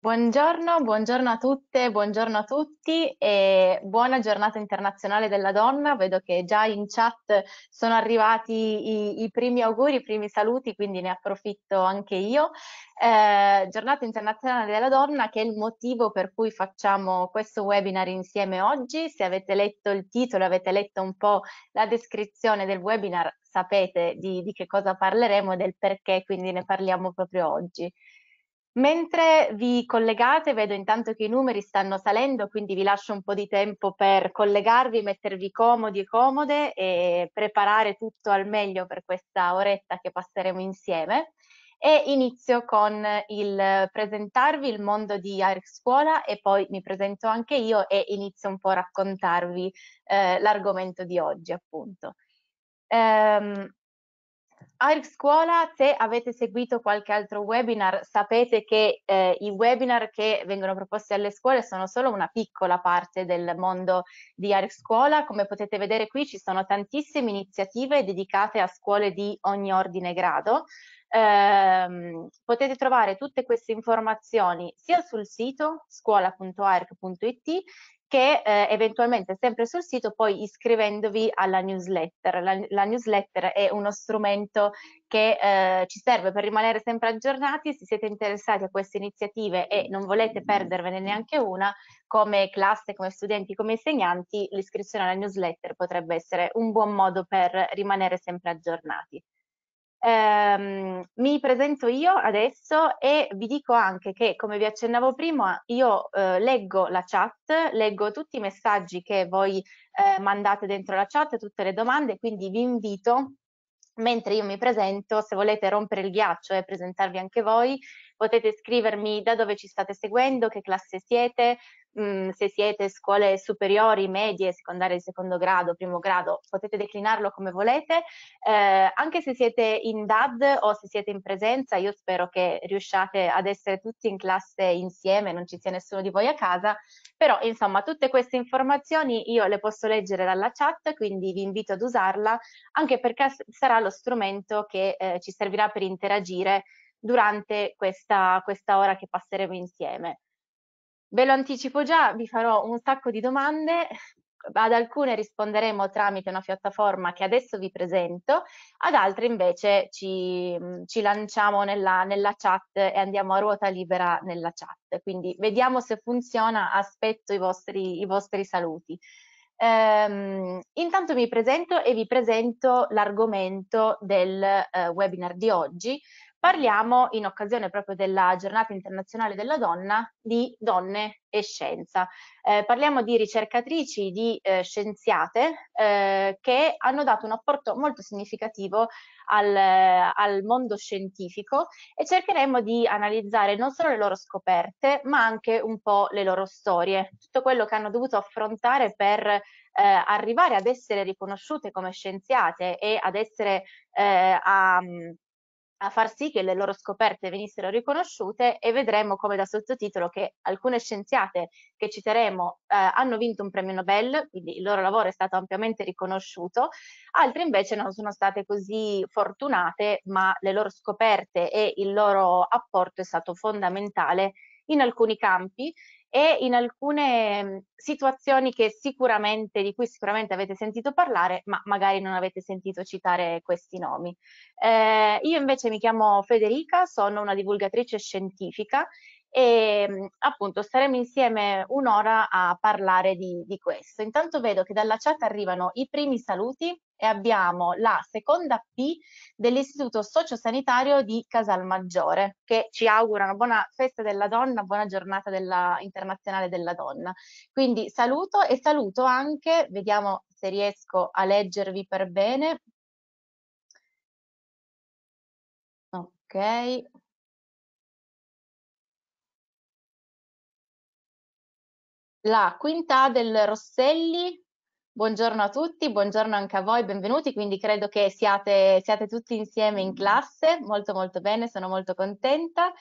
Buongiorno, buongiorno a tutte, buongiorno a tutti e buona giornata internazionale della donna. Vedo che già in chat sono arrivati i, i primi auguri, i primi saluti, quindi ne approfitto anche io. Eh, giornata internazionale della donna che è il motivo per cui facciamo questo webinar insieme oggi. Se avete letto il titolo, avete letto un po' la descrizione del webinar, sapete di, di che cosa parleremo e del perché, quindi ne parliamo proprio oggi. Mentre vi collegate, vedo intanto che i numeri stanno salendo, quindi vi lascio un po' di tempo per collegarvi, mettervi comodi e comode e preparare tutto al meglio per questa oretta che passeremo insieme. E inizio con il presentarvi il mondo di ARC Scuola e poi mi presento anche io e inizio un po' a raccontarvi eh, l'argomento di oggi, appunto. Um, AIRC Scuola, se avete seguito qualche altro webinar, sapete che eh, i webinar che vengono proposti alle scuole sono solo una piccola parte del mondo di Arc Scuola. Come potete vedere qui ci sono tantissime iniziative dedicate a scuole di ogni ordine e grado. Eh, potete trovare tutte queste informazioni sia sul sito scuola.arc.it che eh, eventualmente sempre sul sito poi iscrivendovi alla newsletter. La, la newsletter è uno strumento che eh, ci serve per rimanere sempre aggiornati, se siete interessati a queste iniziative e non volete perdervene neanche una, come classe, come studenti, come insegnanti, l'iscrizione alla newsletter potrebbe essere un buon modo per rimanere sempre aggiornati. Ehm, mi presento io adesso e vi dico anche che, come vi accennavo prima, io eh, leggo la chat, leggo tutti i messaggi che voi eh, mandate dentro la chat, tutte le domande, quindi vi invito, mentre io mi presento, se volete rompere il ghiaccio e presentarvi anche voi, potete scrivermi da dove ci state seguendo, che classe siete, Mm, se siete scuole superiori, medie, secondarie di secondo grado, primo grado, potete declinarlo come volete, eh, anche se siete in DAD o se siete in presenza, io spero che riusciate ad essere tutti in classe insieme, non ci sia nessuno di voi a casa, però insomma tutte queste informazioni io le posso leggere dalla chat, quindi vi invito ad usarla, anche perché sarà lo strumento che eh, ci servirà per interagire durante questa, questa ora che passeremo insieme. Ve lo anticipo già, vi farò un sacco di domande, ad alcune risponderemo tramite una piattaforma che adesso vi presento, ad altre invece ci, ci lanciamo nella, nella, chat e andiamo a ruota libera nella chat. Quindi vediamo se funziona, aspetto i vostri, i vostri saluti. Ehm, intanto mi presento e vi presento l'argomento del eh, webinar di oggi, Parliamo, in occasione proprio della giornata internazionale della donna, di donne e scienza. Eh, parliamo di ricercatrici, di eh, scienziate eh, che hanno dato un apporto molto significativo al, al, mondo scientifico e cercheremo di analizzare non solo le loro scoperte ma anche un po' le loro storie, tutto quello che hanno dovuto affrontare per eh, arrivare ad essere riconosciute come scienziate e ad essere eh, a a far sì che le loro scoperte venissero riconosciute e vedremo come da sottotitolo che alcune scienziate che citeremo eh, hanno vinto un premio Nobel, quindi il loro lavoro è stato ampiamente riconosciuto, altre invece non sono state così fortunate, ma le loro scoperte e il loro apporto è stato fondamentale in alcuni campi e in alcune mhmm, situazioni di cui sicuramente avete sentito parlare, ma magari non avete sentito citare questi nomi. Eh, io invece mi chiamo Federica, sono una divulgatrice scientifica e mhmm, appunto staremo insieme un'ora a parlare di, di questo. Intanto vedo che dalla chat arrivano i primi saluti e abbiamo la seconda P dell'Istituto Sociosanitario di Casalmaggiore, che ci augura una buona festa della donna, buona giornata della, internazionale della donna. Quindi saluto e saluto anche, vediamo se riesco a leggervi per bene. Ok, la quinta del Rosselli Buongiorno a tutti, buongiorno anche a voi, benvenuti, quindi credo che siate, siate tutti insieme in classe, molto molto bene, sono molto contenta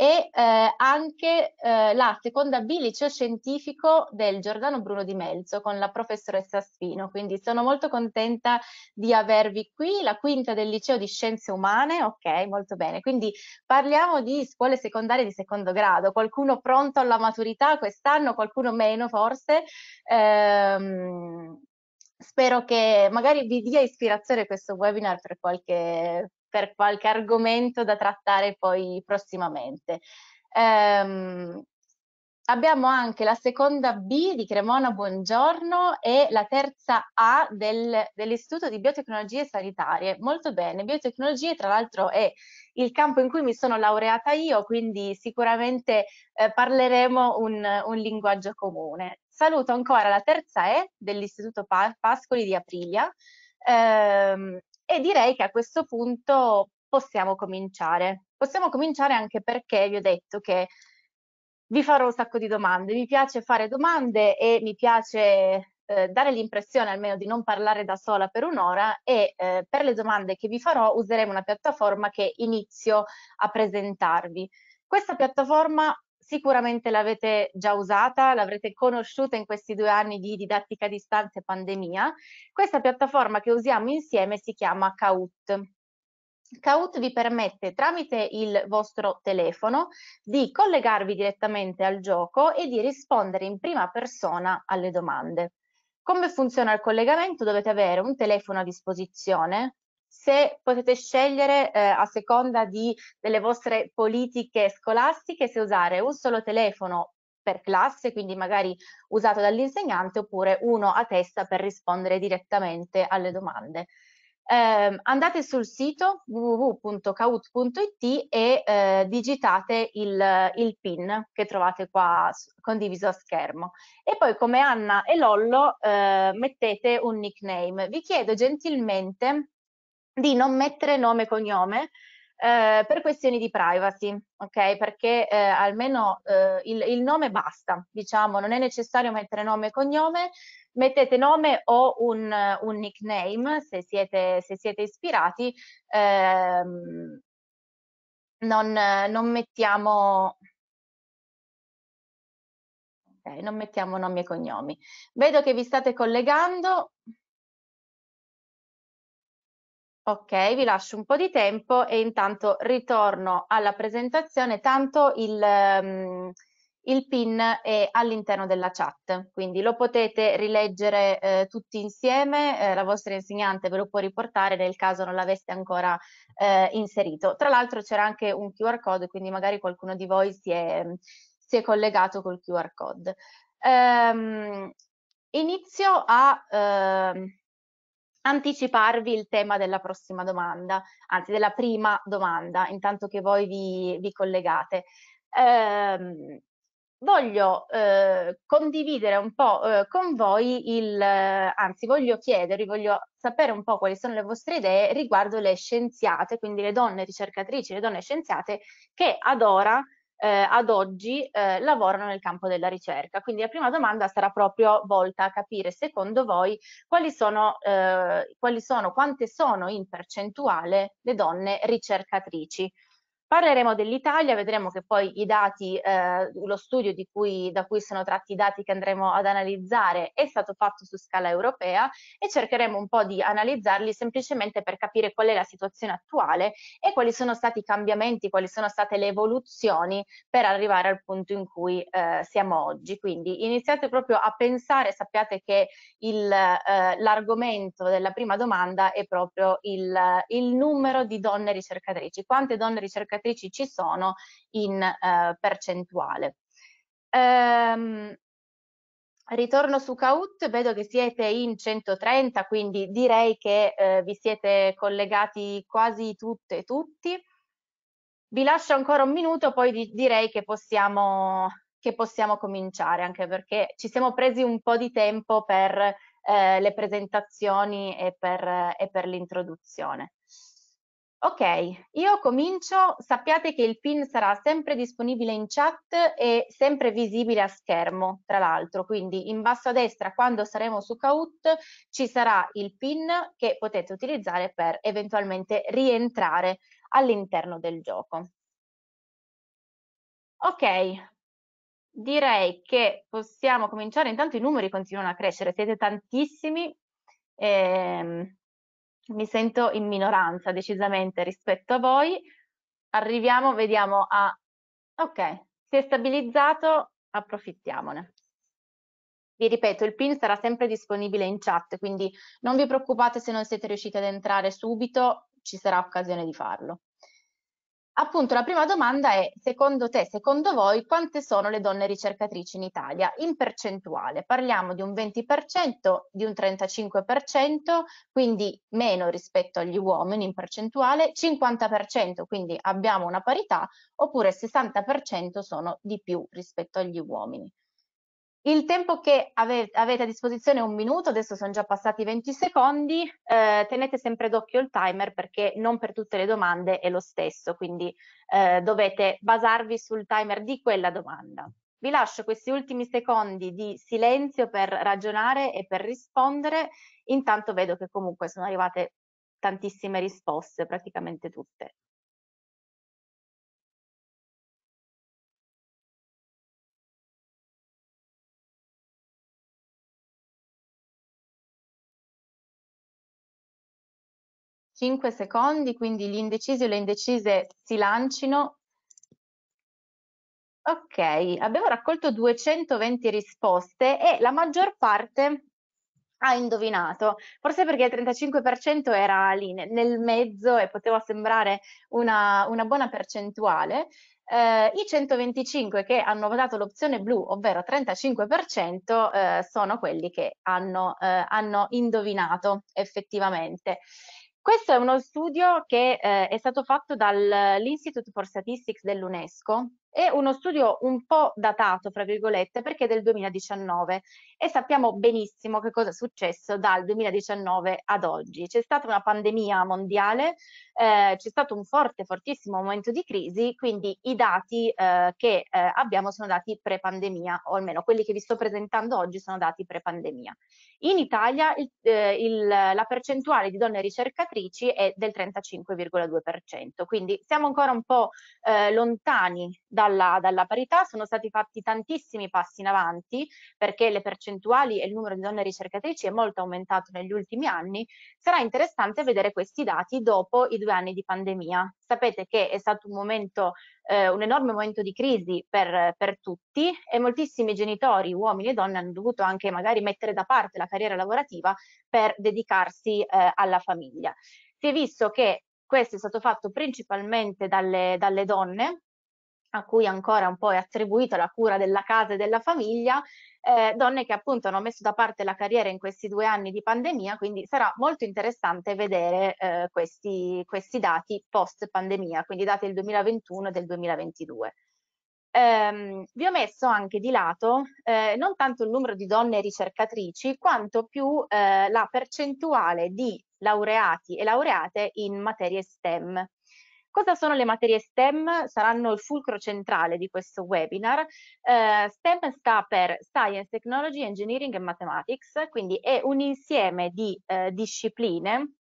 e eh, anche eh, la seconda B liceo scientifico del Giordano Bruno di Melzo con la professoressa Sfino, quindi sono molto contenta di avervi qui, la quinta del liceo di scienze umane, ok molto bene, quindi parliamo di scuole secondarie di secondo grado, qualcuno pronto alla maturità quest'anno, qualcuno meno forse, ehm, spero che magari vi dia ispirazione questo webinar per qualche per qualche argomento da trattare poi prossimamente. Ehm, abbiamo anche la seconda B di Cremona Buongiorno e la terza A del, dell'Istituto di Biotecnologie Sanitarie. Molto bene, biotecnologie tra l'altro è il campo in cui mi sono laureata io, quindi sicuramente eh, parleremo un, un, linguaggio comune. Saluto ancora la terza E dell'Istituto Pascoli di Aprilia ehm, e direi che a questo punto possiamo cominciare. Possiamo cominciare anche perché vi ho detto che vi farò un sacco di domande. Mi piace fare domande e mi piace eh, dare l'impressione almeno di non parlare da sola per un'ora e eh, per le domande che vi farò useremo una piattaforma che inizio a presentarvi. Questa piattaforma sicuramente l'avete già usata, l'avrete conosciuta in questi due anni di didattica a distanza e pandemia. Questa piattaforma che usiamo insieme si chiama Kaut. Kaut vi permette tramite il vostro telefono di collegarvi direttamente al gioco e di rispondere in prima persona alle domande. Come funziona il collegamento? Dovete avere un telefono a disposizione, se potete scegliere eh, a seconda di, delle vostre politiche scolastiche se usare un solo telefono per classe, quindi magari usato dall'insegnante, oppure uno a testa per rispondere direttamente alle domande. Eh, andate sul sito www.caut.it e eh, digitate il, il, PIN che trovate qua condiviso a schermo e poi come Anna e Lollo eh, mettete un nickname. Vi chiedo gentilmente di non mettere nome e cognome eh, per questioni di privacy, ok? Perché eh, almeno eh, il, il, nome basta, diciamo, non è necessario mettere nome e cognome, mettete nome o un, un nickname se siete, se siete ispirati, ehm, non, non, mettiamo... non mettiamo nomi e cognomi. Vedo che vi state collegando, Ok, vi lascio un po' di tempo e intanto ritorno alla presentazione, tanto il, um, il pin è all'interno della chat, quindi lo potete rileggere eh, tutti insieme, eh, la vostra insegnante ve lo può riportare nel caso non l'aveste ancora eh, inserito. Tra l'altro c'era anche un QR code, quindi magari qualcuno di voi si è, si è collegato col QR code. Um, inizio a... Uh, anticiparvi il tema della prossima domanda, anzi della prima domanda, intanto che voi vi, vi collegate. Eh, voglio eh, condividere un po' eh, con voi il, eh, anzi voglio chiedervi, voglio sapere un po' quali sono le vostre idee riguardo le scienziate, quindi le donne ricercatrici, le donne scienziate che ad ora eh, ad oggi eh, lavorano nel campo della ricerca. Quindi la prima domanda sarà proprio volta a capire secondo voi quali sono, eh, quali sono quante sono in percentuale le donne ricercatrici Parleremo dell'Italia, vedremo che poi i dati, eh, lo studio cui, da cui sono tratti i dati che andremo ad analizzare è stato fatto su scala europea e cercheremo un po' di analizzarli semplicemente per capire qual è la situazione attuale e quali sono stati i cambiamenti, quali sono state le evoluzioni per arrivare al punto in cui eh, siamo oggi. Quindi iniziate proprio a pensare, sappiate che eh, l'argomento eh, della prima domanda è proprio il, il numero di donne ricercatrici. Quante donne ricercatrici ricercatrici ci sono in eh, percentuale. Ehm, ritorno su Kahoot, vedo che siete in 130, quindi direi che eh, vi siete collegati quasi tutte e tutti. Vi lascio ancora un minuto, poi di direi che possiamo, che possiamo cominciare, anche perché ci siamo presi un po' di tempo per eh, le presentazioni e per, eh, per l'introduzione. Ok, io comincio. Sappiate che il PIN sarà sempre disponibile in chat e sempre visibile a schermo, tra l'altro. Quindi in basso a destra, quando saremo su Kahoot, ci sarà il PIN che potete utilizzare per eventualmente rientrare all'interno del gioco. Ok, direi che possiamo cominciare. Intanto i numeri continuano a crescere, siete tantissimi. Eh, mi sento in minoranza decisamente rispetto a voi. Arriviamo, vediamo a... Ok, si è stabilizzato, approfittiamone. Vi ripeto, il PIN sarà sempre disponibile in chat, quindi non vi preoccupate se non siete riusciti ad entrare subito, ci sarà occasione di farlo appunto la prima domanda è, secondo te, secondo voi, quante sono le donne ricercatrici in Italia? In percentuale, parliamo di un 20%, di un 35%, quindi meno rispetto agli uomini in percentuale, 50%, quindi abbiamo una parità, oppure 60% sono di più rispetto agli uomini. Il tempo che ave avete a disposizione è un minuto, adesso sono già passati 20 secondi, eh, tenete sempre d'occhio il timer perché non per tutte le domande è lo stesso, quindi eh, dovete basarvi sul timer di quella domanda. Vi lascio questi ultimi secondi di silenzio per ragionare e per rispondere, intanto vedo che comunque sono arrivate tantissime risposte, praticamente tutte. 5 secondi, quindi gli indecisi o le indecise si lancino. Ok, abbiamo raccolto 220 risposte e la maggior parte ha indovinato, forse perché il 35% era lì nel mezzo e poteva sembrare una, una buona percentuale, eh, I 125 che hanno votato l'opzione blu, ovvero 35%, eh, sono quelli che hanno, eh, hanno indovinato effettivamente. Questo è uno studio che eh, è stato fatto dall'Institute for Statistics dell'UNESCO è uno studio un po' datato, fra virgolette, perché è del 2019 e sappiamo benissimo che cosa è successo dal 2019 ad oggi. C'è stata una pandemia mondiale, eh, c'è stato un forte, fortissimo momento di crisi, quindi i dati eh, che eh, abbiamo sono dati pre-pandemia, o almeno quelli che vi sto presentando oggi sono dati pre-pandemia. In Italia il, eh, il, la percentuale di donne ricercatrici è del 35,2%, quindi siamo ancora un po' eh, lontani dalla, dalla parità sono stati fatti tantissimi passi in avanti perché le percentuali e il numero di donne ricercatrici è molto aumentato negli ultimi anni. Sarà interessante vedere questi dati dopo i due anni di pandemia. Sapete che è stato un momento, eh, un enorme momento di crisi per, per tutti e moltissimi genitori, uomini e donne, hanno dovuto anche magari mettere da parte la carriera lavorativa per dedicarsi eh, alla famiglia. Si è visto che questo è stato fatto principalmente dalle, dalle donne, a cui ancora un po' è attribuita la cura della casa e della famiglia, eh, donne che appunto hanno messo da parte la carriera in questi due anni di pandemia, quindi sarà molto interessante vedere eh, questi, questi dati post pandemia, quindi dati del 2021 e del 2022. Ehm, vi ho messo anche di lato eh, non tanto il numero di donne ricercatrici quanto più eh, la percentuale di laureati e laureate in materie STEM. Cosa sono le materie STEM? Saranno il fulcro centrale di questo webinar. Eh, STEM sta per Science, Technology, Engineering e Mathematics, quindi è un insieme di eh, discipline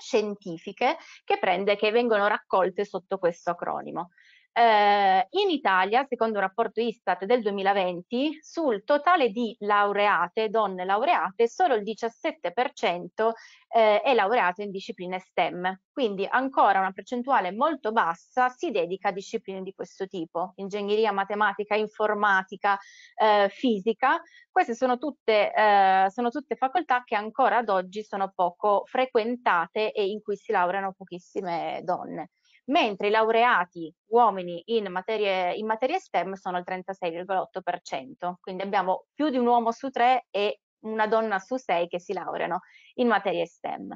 scientifiche che, prende, che vengono raccolte sotto questo acronimo. Eh, in Italia, secondo un rapporto Istat del 2020, sul totale di laureate, donne laureate, solo il 17% eh, è laureato in discipline STEM. Quindi ancora una percentuale molto bassa si dedica a discipline di questo tipo, ingegneria, matematica, informatica, eh, fisica. Queste sono tutte, eh, sono tutte facoltà che ancora ad oggi sono poco frequentate e in cui si laureano pochissime donne mentre i laureati uomini in materie, in materie STEM sono il 36,8%, quindi abbiamo più di un uomo su tre e una donna su sei che si laureano in materie STEM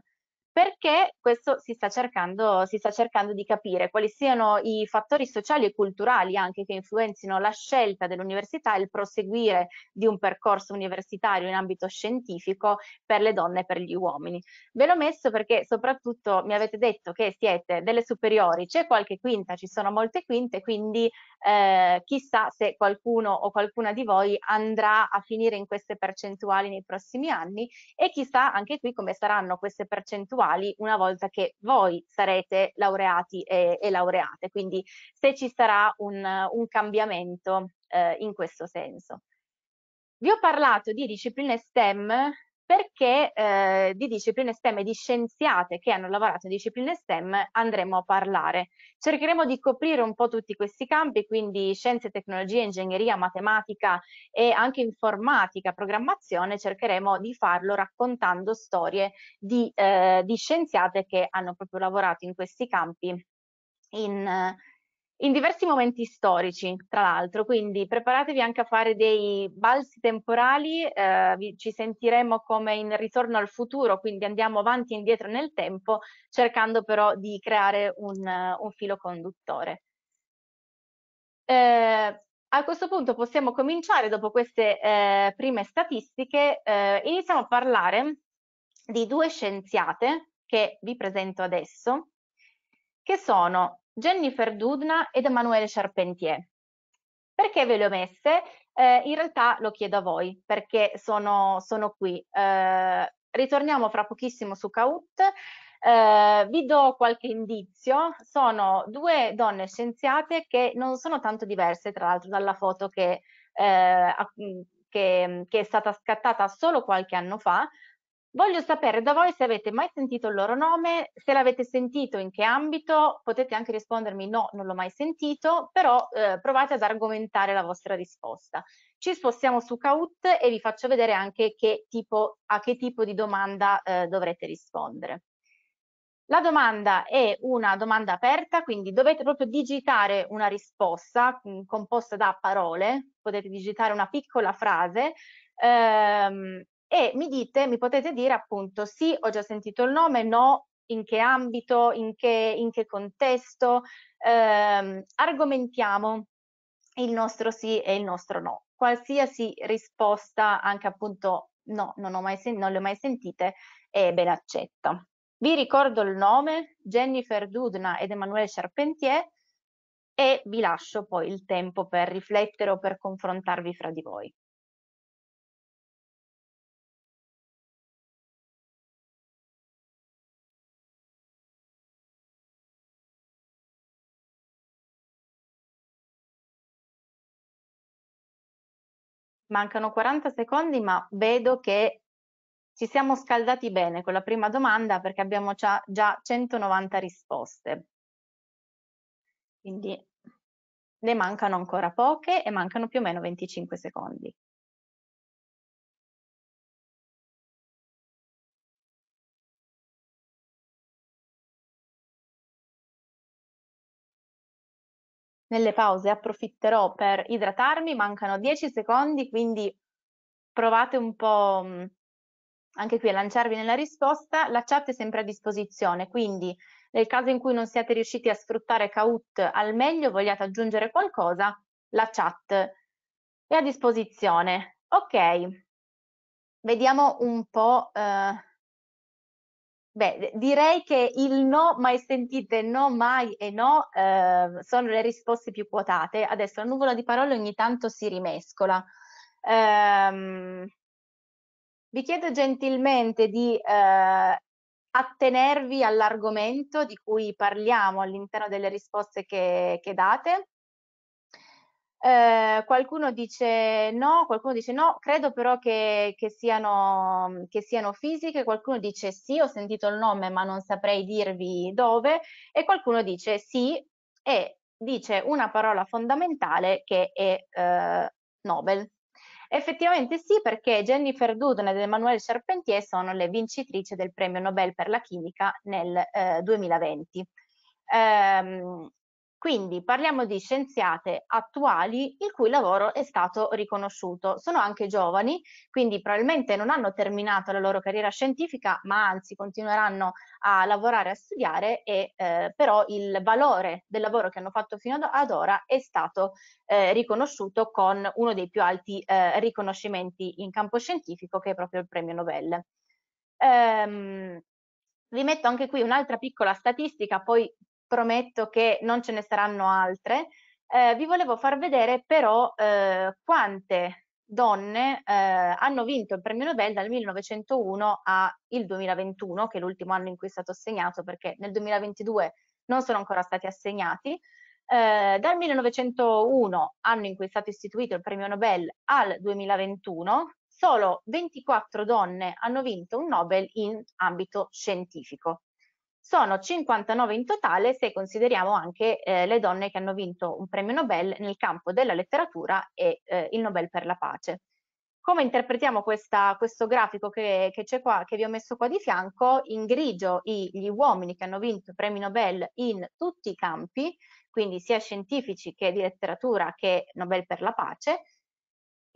perché questo si sta, cercando, si sta cercando di capire quali siano i fattori sociali e culturali anche che influenzino la scelta dell'università e il proseguire di un percorso universitario in ambito scientifico per le donne e per gli uomini. Ve l'ho messo perché soprattutto mi avete detto che siete delle superiori, c'è qualche quinta, ci sono molte quinte, quindi eh, chissà se qualcuno o qualcuna di voi andrà a finire in queste percentuali nei prossimi anni e chissà anche qui come saranno queste percentuali quali una volta che voi sarete laureati e, e laureate, quindi se ci sarà un, un cambiamento eh, in questo senso. Vi ho parlato di discipline STEM perché eh, di discipline STEM e di scienziate che hanno lavorato in discipline STEM andremo a parlare. Cercheremo di coprire un po' tutti questi campi, quindi scienze, tecnologie, ingegneria, matematica e anche informatica, programmazione, cercheremo di farlo raccontando storie di, eh, di scienziate che hanno proprio lavorato in questi campi in, in diversi momenti storici, tra l'altro, quindi preparatevi anche a fare dei balzi temporali, eh, vi, ci sentiremo come in ritorno al futuro, quindi andiamo avanti e indietro nel tempo, cercando però di creare un, un filo conduttore. Eh, a questo punto possiamo cominciare, dopo queste eh, prime statistiche, eh, iniziamo a parlare di due scienziate che vi presento adesso, che sono Jennifer Dudna ed Emanuele Charpentier. Perché ve le ho messe? Eh, in realtà lo chiedo a voi perché sono, sono qui. Eh, ritorniamo fra pochissimo su Kaut. Eh, vi do qualche indizio, sono due donne scienziate che non sono tanto diverse tra l'altro dalla foto che, eh, che, che è stata scattata solo qualche anno fa, Voglio sapere da voi se avete mai sentito il loro nome, se l'avete sentito, in che ambito, potete anche rispondermi no, non l'ho mai sentito, però eh, provate ad argomentare la vostra risposta. Ci spostiamo su CAUT e vi faccio vedere anche che tipo, a che tipo di domanda eh, dovrete rispondere. La domanda è una domanda aperta, quindi dovete proprio digitare una risposta mm, composta da parole, potete digitare una piccola frase ehm, e mi dite, mi potete dire appunto sì, ho già sentito il nome, no, in che ambito, in che, in che contesto, ehm, argomentiamo il nostro sì e il nostro no. Qualsiasi risposta, anche appunto no, non, mai non le ho mai sentite, è ben accetta. Vi ricordo il nome, Jennifer Dudna ed Emanuele Charpentier, e vi lascio poi il tempo per riflettere o per confrontarvi fra di voi. mancano 40 secondi, ma vedo che ci siamo scaldati bene con la prima domanda perché abbiamo già, già 190 risposte. Quindi ne mancano ancora poche e mancano più o meno 25 secondi. nelle pause approfitterò per idratarmi, mancano 10 secondi, quindi provate un po' mm, anche qui a lanciarvi nella risposta, la chat è sempre a disposizione, quindi nel caso in cui non siate riusciti a sfruttare Kahoot al meglio, vogliate aggiungere qualcosa, la chat è a disposizione. Ok, vediamo un po' eh, Beh, direi che il no mai sentite, no mai e no eh, sono le risposte più quotate. Adesso la nuvola di parole ogni tanto si rimescola. Ehm, vi chiedo gentilmente di eh, attenervi all'argomento di cui parliamo all'interno delle risposte che, che date eh, qualcuno dice no, qualcuno dice no, credo però che, che, siano, che siano fisiche, qualcuno dice sì, ho sentito il nome ma non saprei dirvi dove e qualcuno dice sì e dice una parola fondamentale che è eh, Nobel. Effettivamente sì, perché Jennifer Doudna ed Emmanuelle Charpentier sono le vincitrici del premio Nobel per la chimica nel eh, 2020. Um, ehm, quindi parliamo di scienziate attuali il cui lavoro è stato riconosciuto. Sono anche giovani, quindi probabilmente non hanno terminato la loro carriera scientifica, ma anzi continueranno a lavorare, a studiare e eh, però il valore del lavoro che hanno fatto fino ad ora è stato eh, riconosciuto con uno dei più alti eh, riconoscimenti in campo scientifico che è proprio il premio Nobel. Ehm, vi metto anche qui un'altra piccola statistica, poi prometto che non ce ne saranno altre. Eh, vi volevo far vedere però eh, quante donne eh, hanno vinto il premio Nobel dal 1901 al 2021, che è l'ultimo anno in cui è stato assegnato, perché nel 2022 non sono ancora stati assegnati. Eh, dal 1901, anno in cui è stato istituito il premio Nobel, al 2021, solo 24 donne hanno vinto un Nobel in ambito scientifico. Sono 59 in totale se consideriamo anche eh, le donne che hanno vinto un premio Nobel nel campo della letteratura e eh, il Nobel per la pace. Come interpretiamo questa, questo grafico che, che, qua, che, vi ho messo qua di fianco? In grigio i, gli uomini che hanno vinto premi Nobel in tutti i campi, quindi sia scientifici che di letteratura che Nobel per la pace,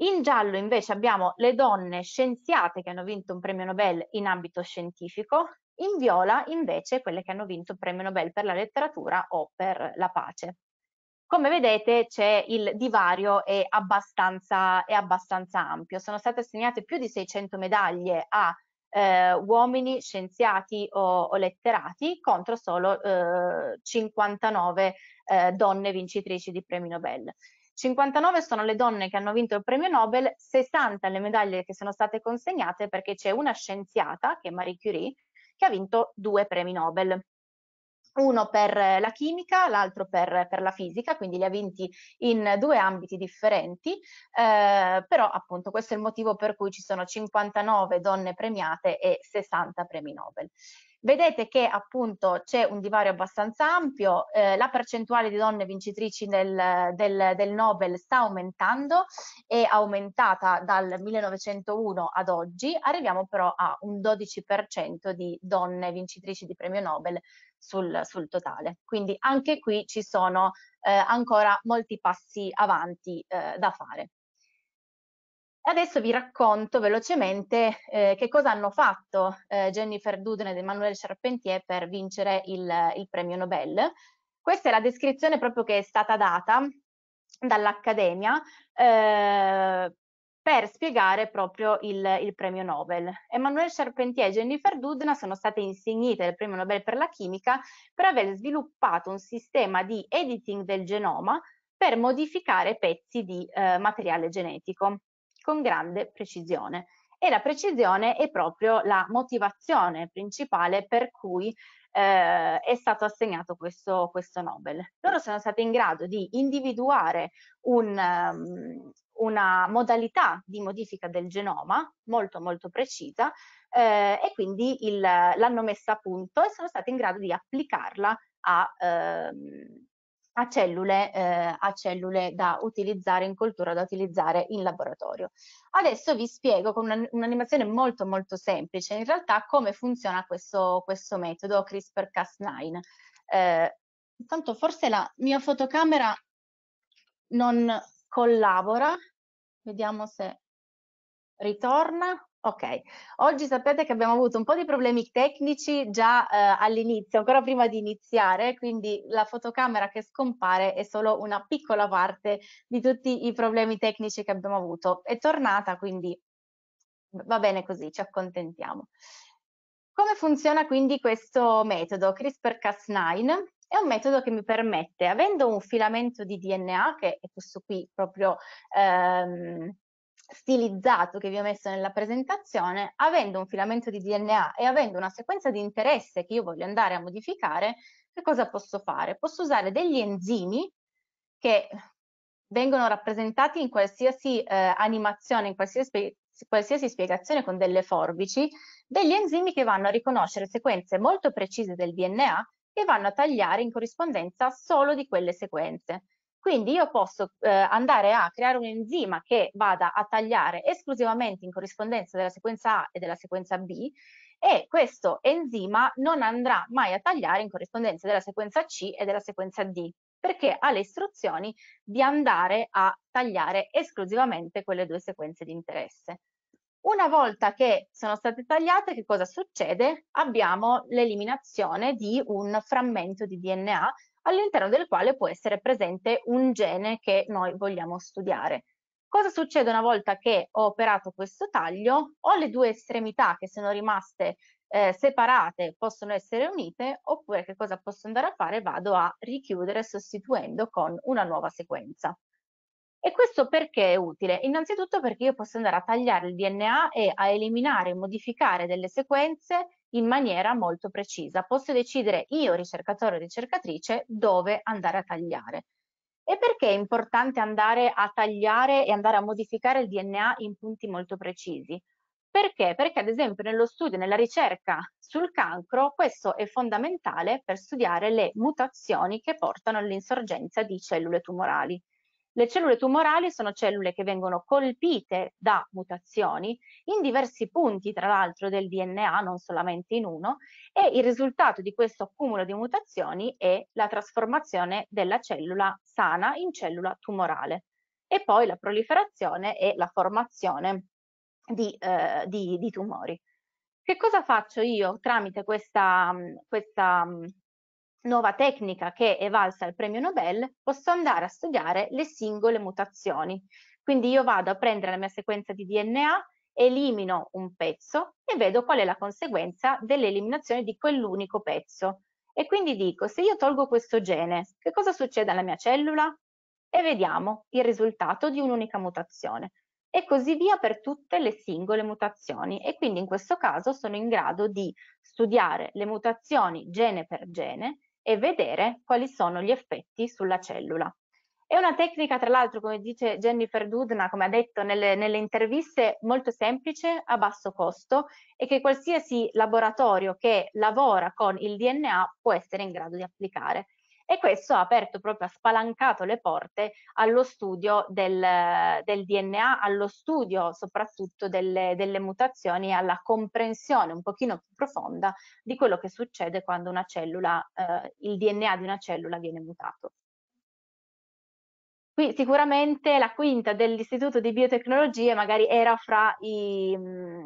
in giallo invece abbiamo le donne scienziate che hanno vinto un premio Nobel in ambito scientifico, in viola invece quelle che hanno vinto il premio Nobel per la letteratura o per la pace. Come vedete c'è il divario è abbastanza, è abbastanza ampio, sono state assegnate più di 600 medaglie a eh, uomini scienziati o, o, letterati contro solo eh, 59 eh, donne vincitrici di premi Nobel. 59 sono le donne che hanno vinto il premio Nobel, 60 le medaglie che sono state consegnate perché c'è una scienziata, che è Marie Curie, che ha vinto due premi Nobel uno per la chimica, l'altro per, per, la fisica, quindi li ha vinti in due ambiti differenti, eh, però appunto questo è il motivo per cui ci sono 59 donne premiate e 60 premi Nobel vedete che appunto c'è un divario abbastanza ampio, eh, la percentuale di donne vincitrici del, del, del, Nobel sta aumentando, è aumentata dal 1901 ad oggi, arriviamo però a un 12% di donne vincitrici di premio Nobel sul, sul totale. Quindi anche qui ci sono eh, ancora molti passi avanti eh, da fare. Adesso vi racconto velocemente eh, che cosa hanno fatto eh, Jennifer Doudna ed Emmanuel Charpentier per vincere il, il, premio Nobel. Questa è la descrizione proprio che è stata data dall'Accademia eh, per spiegare proprio il, il, premio Nobel. Emmanuel Charpentier e Jennifer Doudna sono state insignite del premio Nobel per la chimica per aver sviluppato un sistema di editing del genoma per modificare pezzi di eh, materiale genetico con grande precisione. E la precisione è proprio la motivazione principale per cui eh, è stato assegnato questo, questo, Nobel. Loro sono stati in grado di individuare un, um, una modalità di modifica del genoma molto molto precisa eh, e quindi il, l'hanno messa a punto e sono stati in grado di applicarla a, ehm, a cellule, eh, a cellule da utilizzare in coltura, da utilizzare in laboratorio. Adesso vi spiego con un'animazione molto molto semplice in realtà come funziona questo, questo metodo CRISPR-Cas9. Eh, intanto forse la mia fotocamera non collabora, vediamo se ritorna. Ok, oggi sapete che abbiamo avuto un po' di problemi tecnici già eh, all'inizio, ancora prima di iniziare, quindi la fotocamera che scompare è solo una piccola parte di tutti i problemi tecnici che abbiamo avuto. È tornata, quindi va bene così, ci accontentiamo. Come funziona quindi questo metodo CRISPR-Cas9? È un metodo che mi permette, avendo un filamento di DNA, che è questo qui proprio... Ehm, stilizzato che vi ho messo nella presentazione, avendo un filamento di DNA e avendo una sequenza di interesse che io voglio andare a modificare, che cosa posso fare? Posso usare degli enzimi che vengono rappresentati in qualsiasi eh, animazione, in qualsiasi, qualsiasi spiegazione con delle forbici, degli enzimi che vanno a riconoscere sequenze molto precise del DNA e vanno a tagliare in corrispondenza solo di quelle sequenze. Quindi io posso eh, andare a creare un enzima che vada a tagliare esclusivamente in corrispondenza della sequenza A e della sequenza B e questo enzima non andrà mai a tagliare in corrispondenza della sequenza C e della sequenza D perché ha le istruzioni di andare a tagliare esclusivamente quelle due sequenze di interesse. Una volta che sono state tagliate, che cosa succede? Abbiamo l'eliminazione di un frammento di DNA all'interno del quale può essere presente un gene che noi vogliamo studiare. Cosa succede una volta che ho operato questo taglio? Ho le due estremità che sono rimaste eh, separate, possono essere unite, oppure che cosa posso andare a fare? Vado a richiudere sostituendo con una nuova sequenza. E questo perché è utile? Innanzitutto perché io posso andare a tagliare il DNA e a eliminare, modificare delle sequenze in maniera molto precisa. Posso decidere io, ricercatore o ricercatrice, dove andare a tagliare. E perché è importante andare a tagliare e andare a modificare il DNA in punti molto precisi? Perché? Perché ad esempio nello studio, nella ricerca sul cancro, questo è fondamentale per studiare le mutazioni che portano all'insorgenza di cellule tumorali. Le cellule tumorali sono cellule che vengono colpite da mutazioni in diversi punti, tra l'altro, del DNA, non solamente in uno, e il risultato di questo accumulo di mutazioni è la trasformazione della cellula sana in cellula tumorale e poi la proliferazione e la formazione di, eh, di, di tumori. Che cosa faccio io tramite questa, mm, questa mm, nuova tecnica che è valsa al premio Nobel, posso andare a studiare le singole mutazioni. Quindi io vado a prendere la mia sequenza di DNA, elimino un pezzo e vedo qual è la conseguenza dell'eliminazione di quell'unico pezzo. E quindi dico, se io tolgo questo gene, che cosa succede alla mia cellula? E vediamo il risultato di un'unica mutazione. E così via per tutte le singole mutazioni. E quindi in questo caso sono in grado di studiare le mutazioni gene per gene e vedere quali sono gli effetti sulla cellula. È una tecnica, tra l'altro, come dice Jennifer Dudna, come ha detto nelle, nelle, interviste, molto semplice, a basso costo e che qualsiasi laboratorio che lavora con il DNA può essere in grado di applicare e questo ha aperto proprio, ha spalancato le porte allo studio del, del DNA, allo studio soprattutto delle, delle mutazioni e alla comprensione un pochino più profonda di quello che succede quando una cellula, eh, il DNA di una cellula viene mutato. Qui sicuramente la quinta dell'Istituto di Biotecnologie magari era fra i, mm,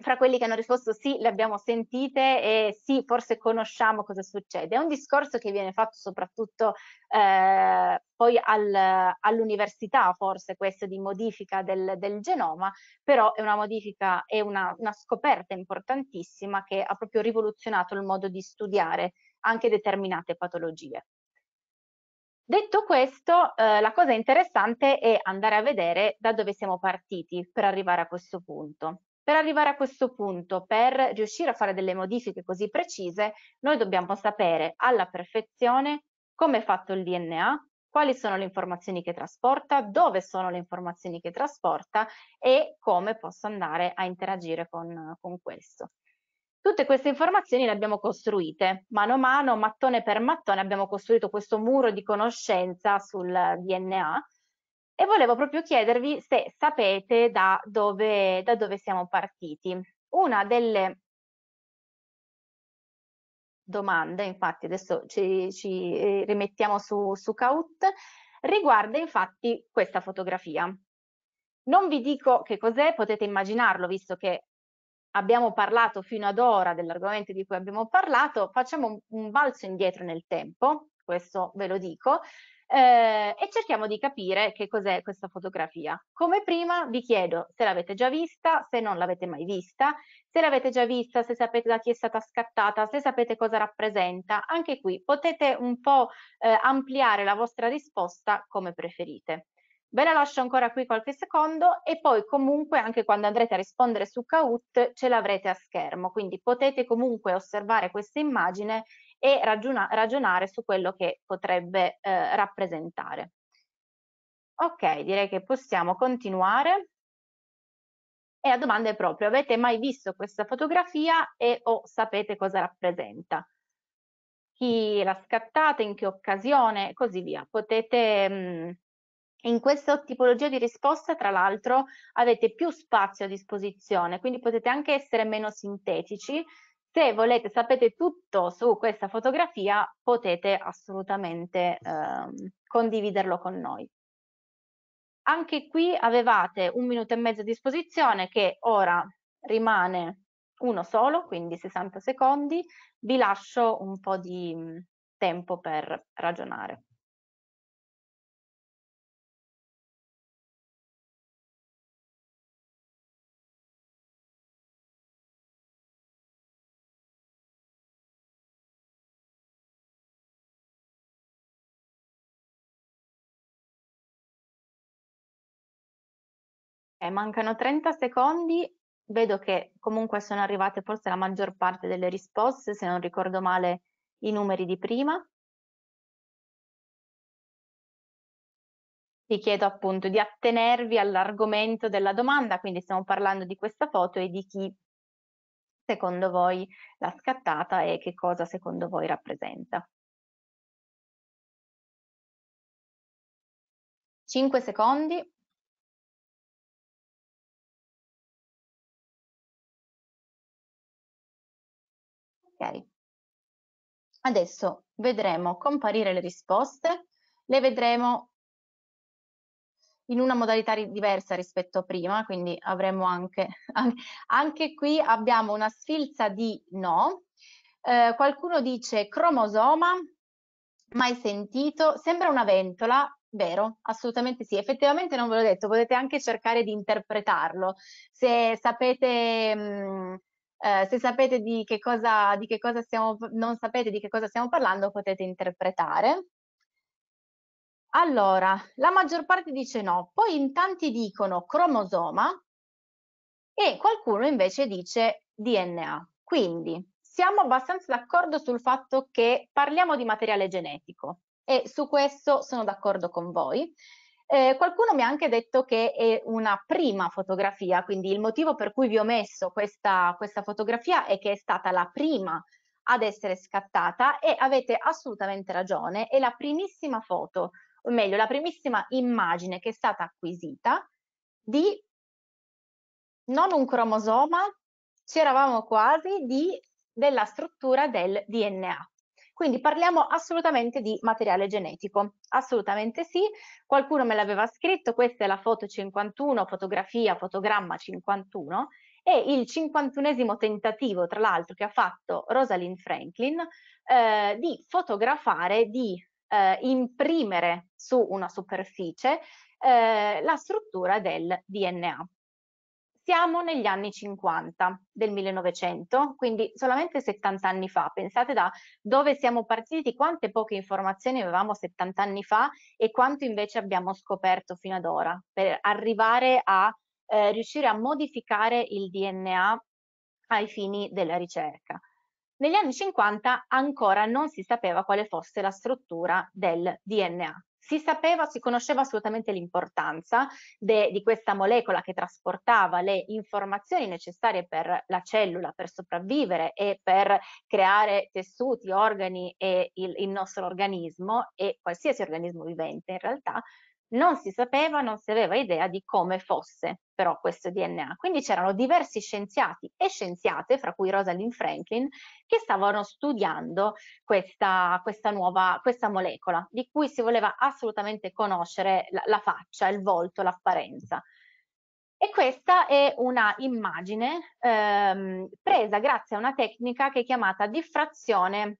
fra quelli che hanno risposto sì, le abbiamo sentite e sì, forse conosciamo cosa succede. È un discorso che viene fatto soprattutto eh, poi al, all'università, forse questo di modifica del, del, genoma, però è una modifica, è una, una scoperta importantissima che ha proprio rivoluzionato il modo di studiare anche determinate patologie. Detto questo, eh, la cosa interessante è andare a vedere da dove siamo partiti per arrivare a questo punto. Per arrivare a questo punto, per riuscire a fare delle modifiche così precise, noi dobbiamo sapere alla perfezione come è fatto il DNA, quali sono le informazioni che trasporta, dove sono le informazioni che trasporta e come posso andare a interagire con, con questo. Tutte queste informazioni le abbiamo costruite, mano a mano, mattone per mattone, abbiamo costruito questo muro di conoscenza sul DNA e volevo proprio chiedervi se sapete da dove, da dove siamo partiti. Una delle domande, infatti adesso ci, ci eh, rimettiamo su, su Kaut, riguarda infatti questa fotografia. Non vi dico che cos'è, potete immaginarlo visto che abbiamo parlato fino ad ora dell'argomento di cui abbiamo parlato, facciamo un, un balzo indietro nel tempo, questo ve lo dico, eh, e cerchiamo di capire che cos'è questa fotografia. Come prima vi chiedo se l'avete già vista, se non l'avete mai vista, se l'avete già vista, se sapete da chi è stata scattata, se sapete cosa rappresenta. Anche qui potete un po' eh, ampliare la vostra risposta come preferite. Ve la lascio ancora qui qualche secondo e poi comunque anche quando andrete a rispondere su Kahoot ce l'avrete a schermo, quindi potete comunque osservare questa immagine e ragiona ragionare su quello che potrebbe eh, rappresentare. Ok, direi che possiamo continuare. E la domanda è proprio, avete mai visto questa fotografia e o sapete cosa rappresenta? Chi l'ha scattata, in che occasione, così via. Potete, mh, mm, in questa tipologia di risposta, tra l'altro, avete più spazio a disposizione, quindi potete anche essere meno sintetici se volete sapete tutto su questa fotografia potete assolutamente eh, condividerlo con noi. Anche qui avevate un minuto e mezzo a disposizione che ora rimane uno solo, quindi 60 secondi. Vi lascio un po' di mhmm, tempo per ragionare. Eh, mancano 30 secondi, vedo che comunque sono arrivate forse la maggior parte delle risposte, se non ricordo male i numeri di prima. Vi chiedo appunto di attenervi all'argomento della domanda, quindi stiamo parlando di questa foto e di chi secondo voi l'ha scattata e che cosa secondo voi rappresenta. 5 secondi. Ok. Adesso vedremo comparire le risposte, le vedremo in una modalità diversa rispetto a prima, quindi avremo anche, anche qui abbiamo una sfilza di no. Eh, qualcuno dice cromosoma, mai sentito, sembra una ventola, Vero, assolutamente sì. Effettivamente non ve l'ho detto, potete anche cercare di interpretarlo. Se sapete mh, mm, eh, se sapete di che, cosa, di che cosa stiamo, non sapete di che cosa stiamo parlando, potete interpretare. Allora, la maggior parte dice no, poi in tanti dicono cromosoma e qualcuno invece dice DNA. Quindi siamo abbastanza d'accordo sul fatto che parliamo di materiale genetico e su questo sono d'accordo con voi. Eh, qualcuno mi ha anche detto che è una prima fotografia, quindi il motivo per cui vi ho messo questa, questa fotografia è che è stata la prima ad essere scattata e avete assolutamente ragione, è la primissima foto, o meglio la primissima immagine che è stata acquisita di non un cromosoma, ci eravamo quasi, di, della struttura del DNA. Quindi parliamo assolutamente di materiale genetico, assolutamente sì. Qualcuno me l'aveva scritto, questa è la foto 51, fotografia, fotogramma 51, e il 51esimo tentativo, tra l'altro, che ha fatto Rosalind Franklin eh, di fotografare, di eh, imprimere su una superficie eh, la struttura del DNA. Siamo negli anni 50 del 1900, quindi solamente 70 anni fa. Pensate da dove siamo partiti, quante poche informazioni avevamo 70 anni fa e quanto invece abbiamo scoperto fino ad ora per arrivare a eh, riuscire a modificare il DNA ai fini della ricerca. Negli anni 50 ancora non si sapeva quale fosse la struttura del DNA, si sapeva, si conosceva assolutamente l'importanza di questa molecola che trasportava le informazioni necessarie per la cellula, per sopravvivere e per creare tessuti, organi e il, il nostro organismo e qualsiasi organismo vivente in realtà, non si sapeva, non si aveva idea di come fosse però questo DNA. Quindi c'erano diversi scienziati e scienziate, fra cui Rosalind Franklin, che stavano studiando questa, questa nuova questa molecola, di cui si voleva assolutamente conoscere la, la faccia, il volto, l'apparenza. E questa è una immagine ehm, presa grazie a una tecnica che è chiamata diffrazione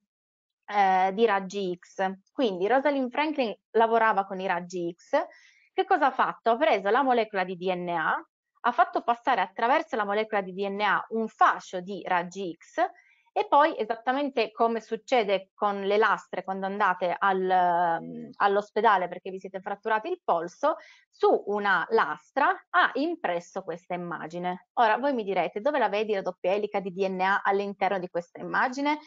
eh, di raggi X. Quindi Rosalind Franklin lavorava con i raggi X. Che cosa ha fatto? Ha preso la molecola di DNA, ha fatto passare attraverso la molecola di DNA un fascio di raggi X e poi esattamente come succede con le lastre quando andate al, mm, all'ospedale perché vi siete fratturati il polso, su una lastra ha impresso questa immagine. Ora voi mi direte dove la vedi la doppia elica di DNA all'interno di questa immagine?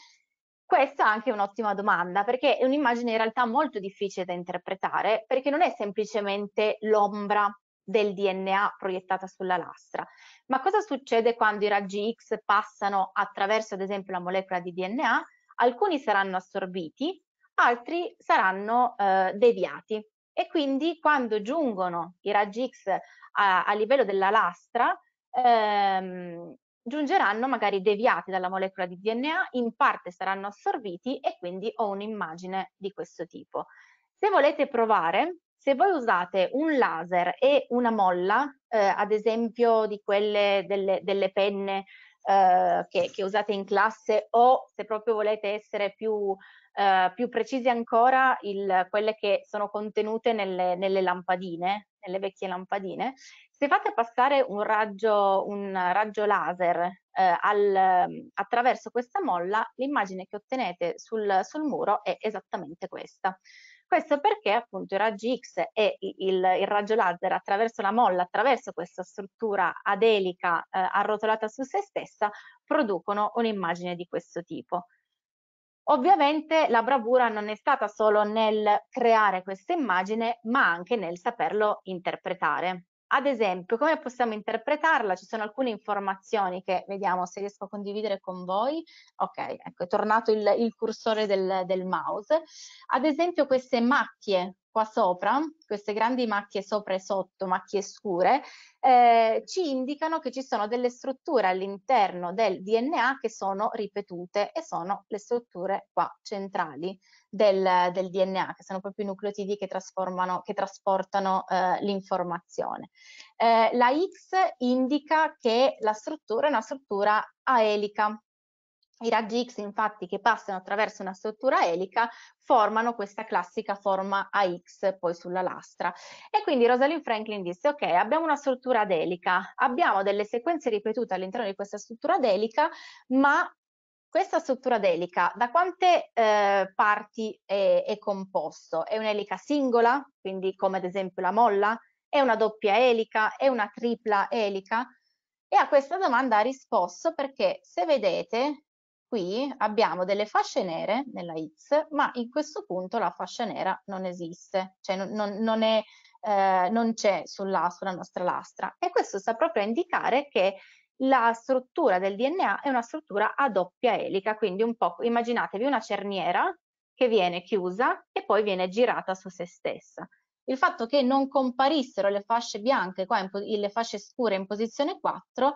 Questa è anche un'ottima domanda perché è un'immagine in realtà molto difficile da interpretare perché non è semplicemente l'ombra del DNA proiettata sulla lastra. Ma cosa succede quando i raggi X passano attraverso ad esempio la molecola di DNA? Alcuni saranno assorbiti, altri saranno eh, deviati e quindi quando giungono i raggi X a, a livello della lastra ehm, giungeranno magari deviati dalla molecola di DNA, in parte saranno assorbiti e quindi ho un'immagine di questo tipo. Se volete provare, se voi usate un laser e una molla, eh, ad esempio di quelle delle, delle penne eh, che, che, usate in classe o se proprio volete essere più eh, più precise ancora il, quelle che sono contenute nelle, nelle, lampadine, nelle vecchie lampadine. Se fate passare un raggio, un raggio laser eh, al, attraverso questa molla, l'immagine che ottenete sul, sul muro è esattamente questa. Questo perché appunto i raggi X e il, il, raggio laser attraverso la molla, attraverso questa struttura adelica eh, arrotolata su se stessa, producono un'immagine di questo tipo. Ovviamente la bravura non è stata solo nel creare questa immagine, ma anche nel saperlo interpretare. Ad esempio, come possiamo interpretarla? Ci sono alcune informazioni che vediamo se riesco a condividere con voi. Ok, ecco, è tornato il, il cursore del, del mouse. Ad esempio, queste macchie qua sopra, queste grandi macchie sopra e sotto, macchie scure, eh, ci indicano che ci sono delle strutture all'interno del DNA che sono ripetute e sono le strutture qua centrali del, del DNA, che sono proprio i nucleotidi che, che trasportano eh, l'informazione. Eh, la X indica che la struttura è una struttura aelica, i raggi X infatti che passano attraverso una struttura elica formano questa classica forma AX poi sulla lastra. E quindi Rosalind Franklin disse ok abbiamo una struttura delica, abbiamo delle sequenze ripetute all'interno di questa struttura delica ma questa struttura delica da quante eh, parti è, è composto? È un'elica singola, quindi come ad esempio la molla? È una doppia elica? È una tripla elica? E a questa domanda ha risposto perché se vedete qui abbiamo delle fasce nere nella X, ma in questo punto la fascia nera non esiste, cioè non, non, non eh, c'è sulla, sulla nostra lastra. E questo sta proprio a indicare che la struttura del DNA è una struttura a doppia elica, quindi un po' immaginatevi una cerniera che viene chiusa e poi viene girata su se stessa. Il fatto che non comparissero le fasce bianche qua, le fasce scure in posizione 4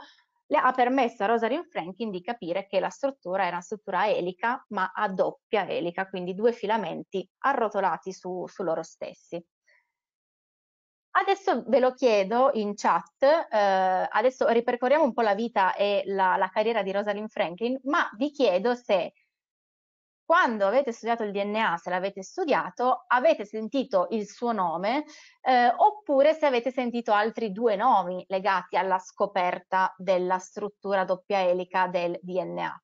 le ha permesso a Rosalind Franklin di capire che la struttura era una struttura elica ma a doppia elica, quindi due filamenti arrotolati su, su loro stessi. Adesso ve lo chiedo in chat, eh, adesso ripercorriamo un po' la vita e la, la carriera di Rosalind Franklin, ma vi chiedo se quando avete studiato il DNA, se l'avete studiato, avete sentito il suo nome eh, oppure se avete sentito altri due nomi legati alla scoperta della struttura doppia elica del DNA.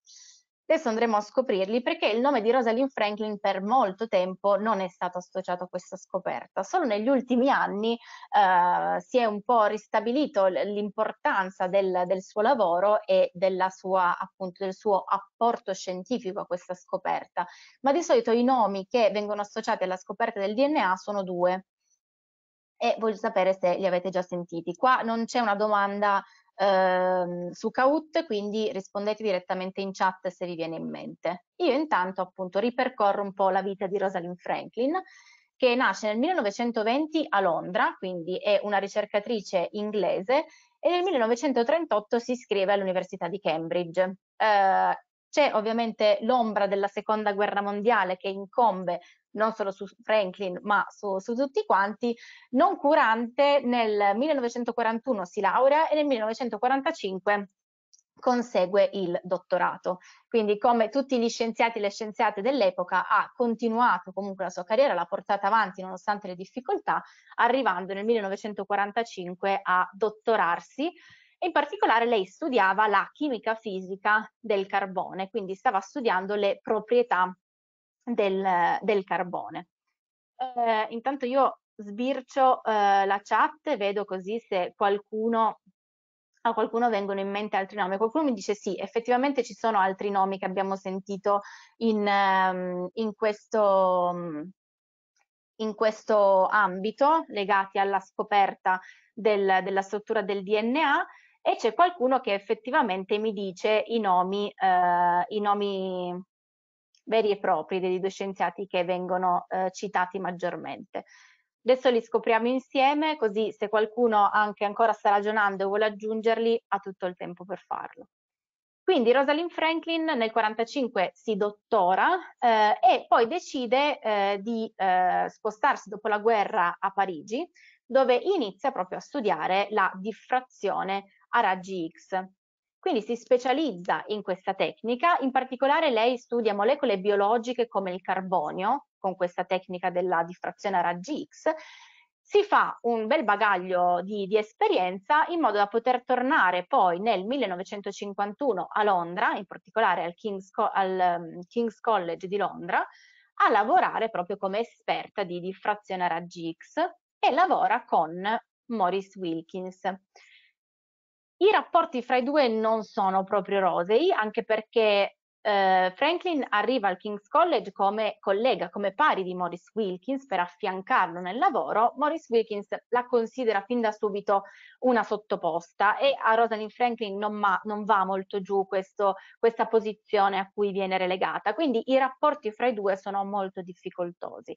Adesso andremo a scoprirli perché il nome di Rosalind Franklin per molto tempo non è stato associato a questa scoperta. Solo negli ultimi anni eh, si è un po' ristabilito l'importanza del, del, suo lavoro e sua, appunto, del suo apporto scientifico a questa scoperta. Ma di solito i nomi che vengono associati alla scoperta del DNA sono due e voglio sapere se li avete già sentiti. Qua non c'è una domanda Ehm, su Kahoot, quindi rispondete direttamente in chat se vi viene in mente. Io intanto appunto ripercorro un po' la vita di Rosalind Franklin che nasce nel 1920 a Londra, quindi è una ricercatrice inglese e nel 1938 si iscrive all'Università di Cambridge. Eh, c'è ovviamente l'ombra della seconda guerra mondiale che incombe non solo su Franklin ma su, su, tutti quanti, non curante nel 1941 si laurea e nel 1945 consegue il dottorato. Quindi come tutti gli scienziati e le scienziate dell'epoca ha continuato comunque la sua carriera, l'ha portata avanti nonostante le difficoltà, arrivando nel 1945 a dottorarsi in particolare lei studiava la chimica fisica del carbone, quindi stava studiando le proprietà del, del carbone. Eh, intanto io sbircio eh, la chat, vedo così se qualcuno, a qualcuno vengono in mente altri nomi. Qualcuno mi dice sì, effettivamente ci sono altri nomi che abbiamo sentito in, ehm, in questo, in questo ambito legati alla scoperta del, della struttura del DNA e c'è qualcuno che effettivamente mi dice i nomi, eh, i nomi veri e propri degli due scienziati che vengono eh, citati maggiormente. Adesso li scopriamo insieme, così se qualcuno anche ancora sta ragionando e vuole aggiungerli, ha tutto il tempo per farlo. Quindi Rosalind Franklin nel 1945 si dottora eh, e poi decide eh, di eh, spostarsi dopo la guerra a Parigi, dove inizia proprio a studiare la diffrazione a raggi X. Quindi si specializza in questa tecnica, in particolare lei studia molecole biologiche come il carbonio, con questa tecnica della diffrazione a raggi X, si fa un bel bagaglio di, di, esperienza in modo da poter tornare poi nel 1951 a Londra, in particolare al King's, al um, King's College di Londra, a lavorare proprio come esperta di diffrazione a raggi X e lavora con Maurice Wilkins. I rapporti fra i due non sono proprio rosei, anche perché eh, Franklin arriva al King's College come collega, come pari di Morris Wilkins per affiancarlo nel lavoro. Morris Wilkins la considera fin da subito una sottoposta e a Rosalind Franklin non, ma, non va molto giù questo, questa posizione a cui viene relegata. Quindi i rapporti fra i due sono molto difficoltosi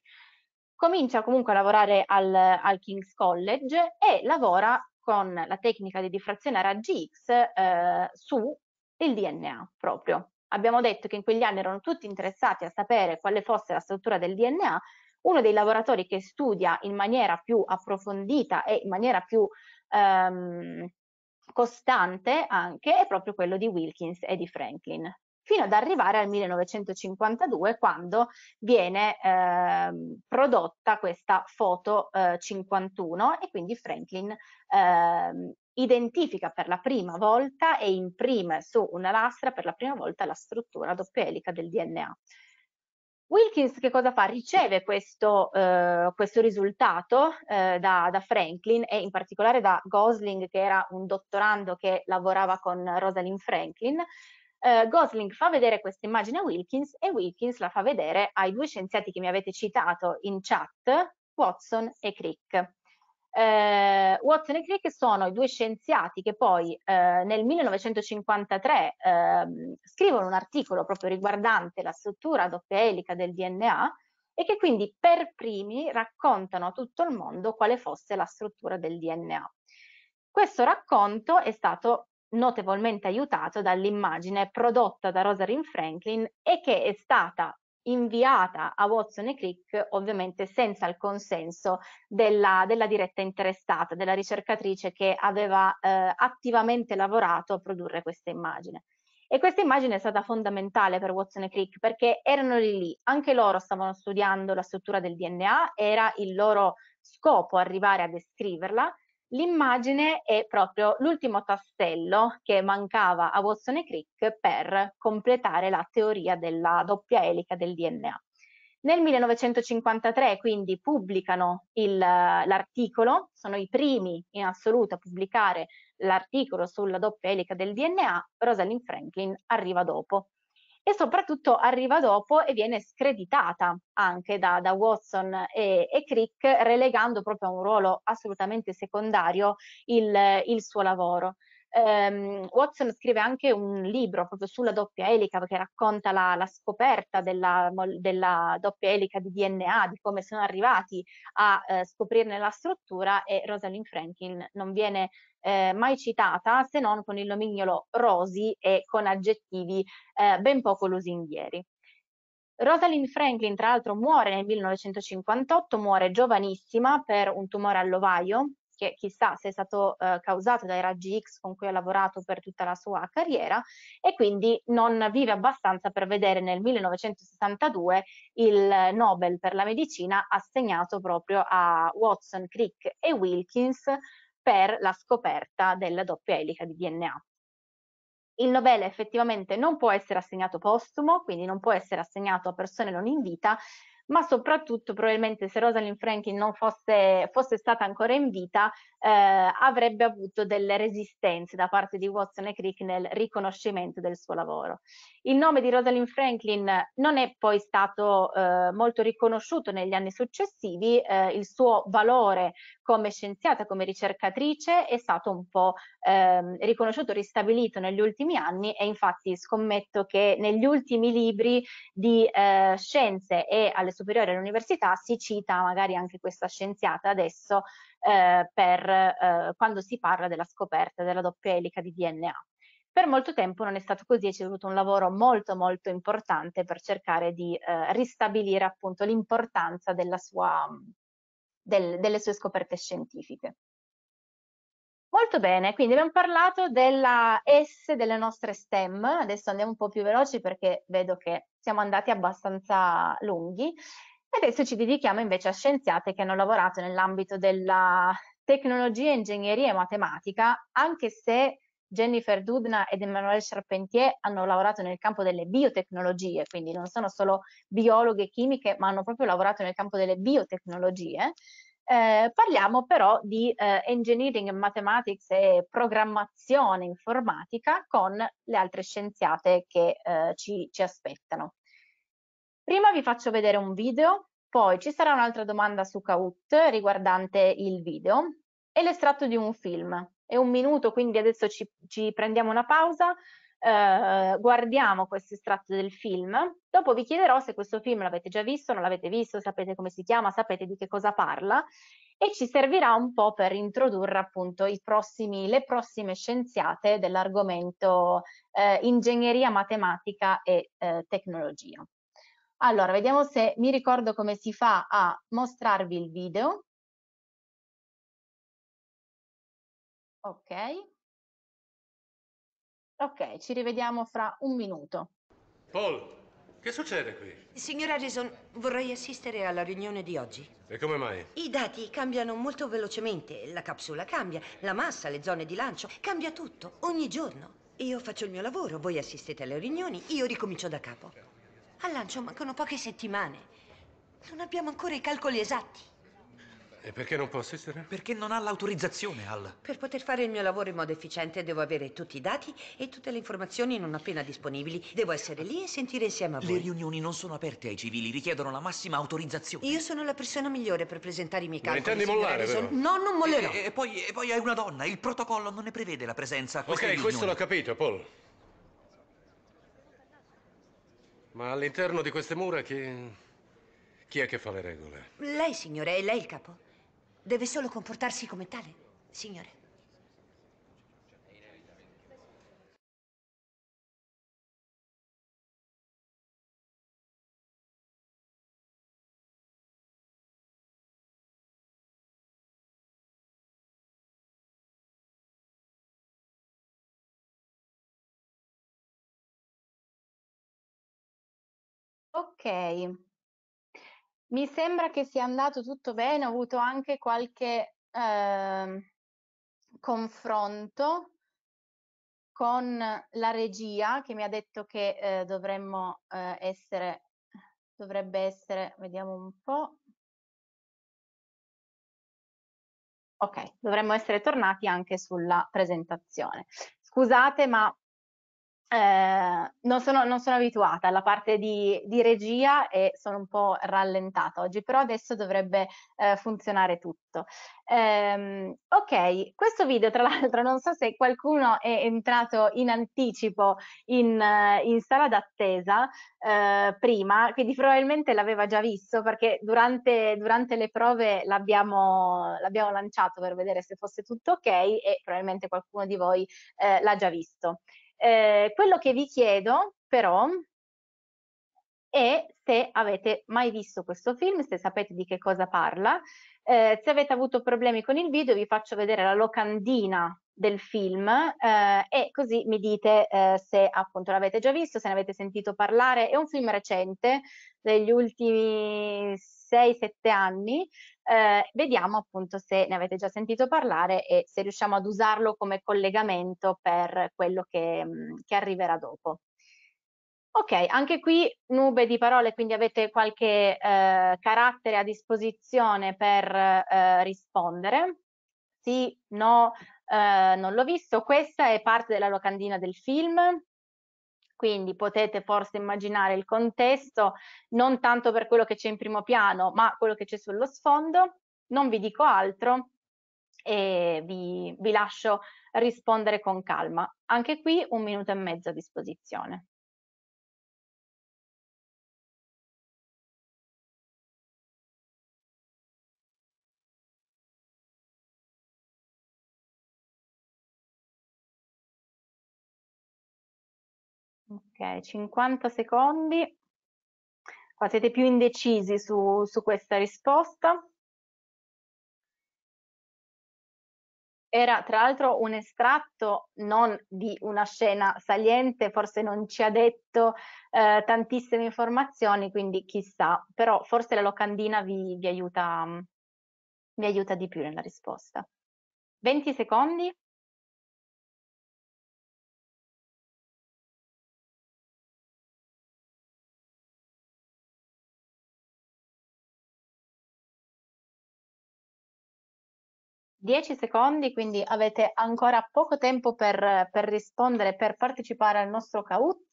comincia comunque a lavorare al, al, King's College e lavora con la tecnica di diffrazione a raggi X eh, sul DNA proprio. Abbiamo detto che in quegli anni erano tutti interessati a sapere quale fosse la struttura del DNA. Uno dei lavoratori che studia in maniera più approfondita e in maniera più ehm, costante anche è proprio quello di Wilkins e di Franklin fino ad arrivare al 1952 quando viene eh, prodotta questa foto eh, 51 e quindi Franklin eh, identifica per la prima volta e imprime su una lastra per la prima volta la struttura doppia elica del DNA. Wilkins che cosa fa? Riceve questo, eh, questo risultato eh, da, da, Franklin e in particolare da Gosling che era un dottorando che lavorava con Rosalind Franklin eh, Gosling fa vedere questa immagine a Wilkins e Wilkins la fa vedere ai due scienziati che mi avete citato in chat, Watson e Crick. Eh, Watson e Crick sono i due scienziati che poi eh, nel 1953 ehm, scrivono un articolo proprio riguardante la struttura doppia elica del DNA e che quindi per primi raccontano a tutto il mondo quale fosse la struttura del DNA. Questo racconto è stato notevolmente aiutato dall'immagine prodotta da Rosalind Franklin e che è stata inviata a Watson e Crick ovviamente senza il consenso della, della diretta interessata, della ricercatrice che aveva eh, attivamente lavorato a produrre questa immagine. E questa immagine è stata fondamentale per Watson e Crick perché erano lì lì, anche loro stavano studiando la struttura del DNA, era il loro scopo arrivare a descriverla L'immagine è proprio l'ultimo tassello che mancava a Watson e Crick per completare la teoria della doppia elica del DNA. Nel 1953 quindi pubblicano l'articolo, sono i primi in assoluto a pubblicare l'articolo sulla doppia elica del DNA, Rosalind Franklin arriva dopo, e soprattutto arriva dopo e viene screditata anche da, da Watson e, e, Crick, relegando proprio a un ruolo assolutamente secondario il, il suo lavoro ehm, Watson scrive anche un libro proprio sulla doppia elica che racconta la, la scoperta della, della, doppia elica di DNA, di come sono arrivati a eh, scoprirne la struttura e Rosalind Franklin non viene eh, mai citata se non con il nomignolo Rosi e con aggettivi eh, ben poco lusinghieri. Rosalind Franklin, tra l'altro, muore nel 1958, muore giovanissima per un tumore all'ovaio che chissà se è stato eh, causato dai raggi X con cui ha lavorato per tutta la sua carriera e quindi non vive abbastanza per vedere nel 1962 il Nobel per la medicina assegnato proprio a Watson, Crick e Wilkins per la scoperta della doppia elica di DNA. Il Nobel effettivamente non può essere assegnato postumo, quindi non può essere assegnato a persone non in vita, ma soprattutto probabilmente se Rosalind Franklin non fosse, fosse stata ancora in vita eh, avrebbe avuto delle resistenze da parte di Watson e Crick nel riconoscimento del suo lavoro. Il nome di Rosalind Franklin non è poi stato eh, molto riconosciuto negli anni successivi, eh, il suo valore come scienziata, come ricercatrice è stato un po' ehm, riconosciuto, ristabilito negli ultimi anni e infatti scommetto che negli ultimi libri di eh, scienze e alle superiore all'università si cita magari anche questa scienziata adesso eh, per, eh, quando si parla della scoperta della doppia elica di DNA. Per molto tempo non è stato così e c'è voluto un lavoro molto molto importante per cercare di eh, ristabilire appunto l'importanza del, delle sue scoperte scientifiche. Molto bene, quindi abbiamo parlato della S delle nostre STEM, adesso andiamo un po' più veloci perché vedo che siamo andati abbastanza lunghi. Adesso ci dedichiamo invece a scienziate che hanno lavorato nell'ambito della tecnologia, ingegneria e matematica, anche se Jennifer Dudna ed Emmanuel Charpentier hanno lavorato nel campo delle biotecnologie, quindi non sono solo biologhe e chimiche, ma hanno proprio lavorato nel campo delle biotecnologie. Eh, parliamo però di eh, engineering mathematics e programmazione informatica con le altre scienziate che eh, ci, ci aspettano. Prima vi faccio vedere un video, poi ci sarà un'altra domanda su Kahoot riguardante il video e l'estratto di un film. È un minuto, quindi adesso ci, ci prendiamo una pausa, eh, guardiamo questo estratto del film, dopo vi chiederò se questo film l'avete già visto, non l'avete visto, sapete come si chiama, sapete di che cosa parla e ci servirà un po' per introdurre appunto prossimi, le prossime scienziate dell'argomento eh, ingegneria matematica e eh, tecnologia. Allora, vediamo se mi ricordo come si fa a mostrarvi il video. Ok. Ok, ci rivediamo fra un minuto. Paul, che succede qui? Signor Harrison, vorrei assistere alla riunione di oggi. E come mai? I dati cambiano molto velocemente, la capsula cambia, la massa, le zone di lancio, cambia tutto, ogni giorno. Io faccio il mio lavoro, voi assistete alle riunioni, io ricomincio da capo. Al lancio mancano poche settimane. Non abbiamo ancora i calcoli esatti. E perché non posso essere? Perché non ha l'autorizzazione, Al. Per poter fare il mio lavoro in modo efficiente devo avere tutti i dati e tutte le informazioni non appena disponibili. Devo essere lì e sentire insieme a voi. Le riunioni non sono aperte ai civili, richiedono la massima autorizzazione. Io sono la persona migliore per presentare i miei calcoli. Non intendi mollare, vero? No, non mollerò. E, e, poi, e poi hai una donna, il protocollo non ne prevede la presenza a Ok, riunioni. questo l'ho capito, Paul. Ma all'interno di queste mura chi... chi è che fa le regole? Lei, signore, è lei il capo? Deve solo comportarsi come tale, signore. Ok, mi sembra che sia andato tutto bene, ho avuto anche qualche, ehm, confronto con la regia che mi ha detto che eh, dovremmo eh, essere, dovrebbe essere, vediamo un po'. Ok, dovremmo essere tornati anche sulla presentazione. Scusate, ma Ehm, non, sono, non, sono, abituata alla parte di, di, regia e sono un po' rallentata oggi, però adesso dovrebbe eh, funzionare tutto. Eh, ok, questo video tra l'altro non so se qualcuno è entrato in anticipo in, eh, in sala d'attesa eh, prima, quindi probabilmente l'aveva già visto perché durante, durante le prove l'abbiamo, lanciato per vedere se fosse tutto ok e probabilmente qualcuno di voi eh, l'ha già visto. Eh, quello che vi chiedo però è se avete mai visto questo film, se sapete di che cosa parla, eh, se avete avuto problemi con il video vi faccio vedere la locandina del film eh, e così mi dite eh, se appunto l'avete già visto, se ne avete sentito parlare. È un film recente, degli ultimi 6-7 anni, eh, vediamo appunto se ne avete già sentito parlare e se riusciamo ad usarlo come collegamento per quello che, mm, che arriverà dopo. Ok, anche qui nube di parole, quindi avete qualche eh, carattere a disposizione per eh, rispondere. Sì, no, eh, non l'ho visto. Questa è parte della locandina del film, quindi potete forse immaginare il contesto, non tanto per quello che c'è in primo piano, ma quello che c'è sullo sfondo. Non vi dico altro e vi, vi lascio rispondere con calma. Anche qui un minuto e mezzo a disposizione. Ok, 50 secondi. Qua siete più indecisi su, su questa risposta. Era tra l'altro un estratto non di una scena saliente, forse non ci ha detto eh, tantissime informazioni, quindi chissà, però forse la locandina vi, vi aiuta, mm, vi aiuta di più nella risposta. 20 secondi. 10 secondi, quindi avete ancora poco tempo per, per rispondere, per partecipare al nostro CAUT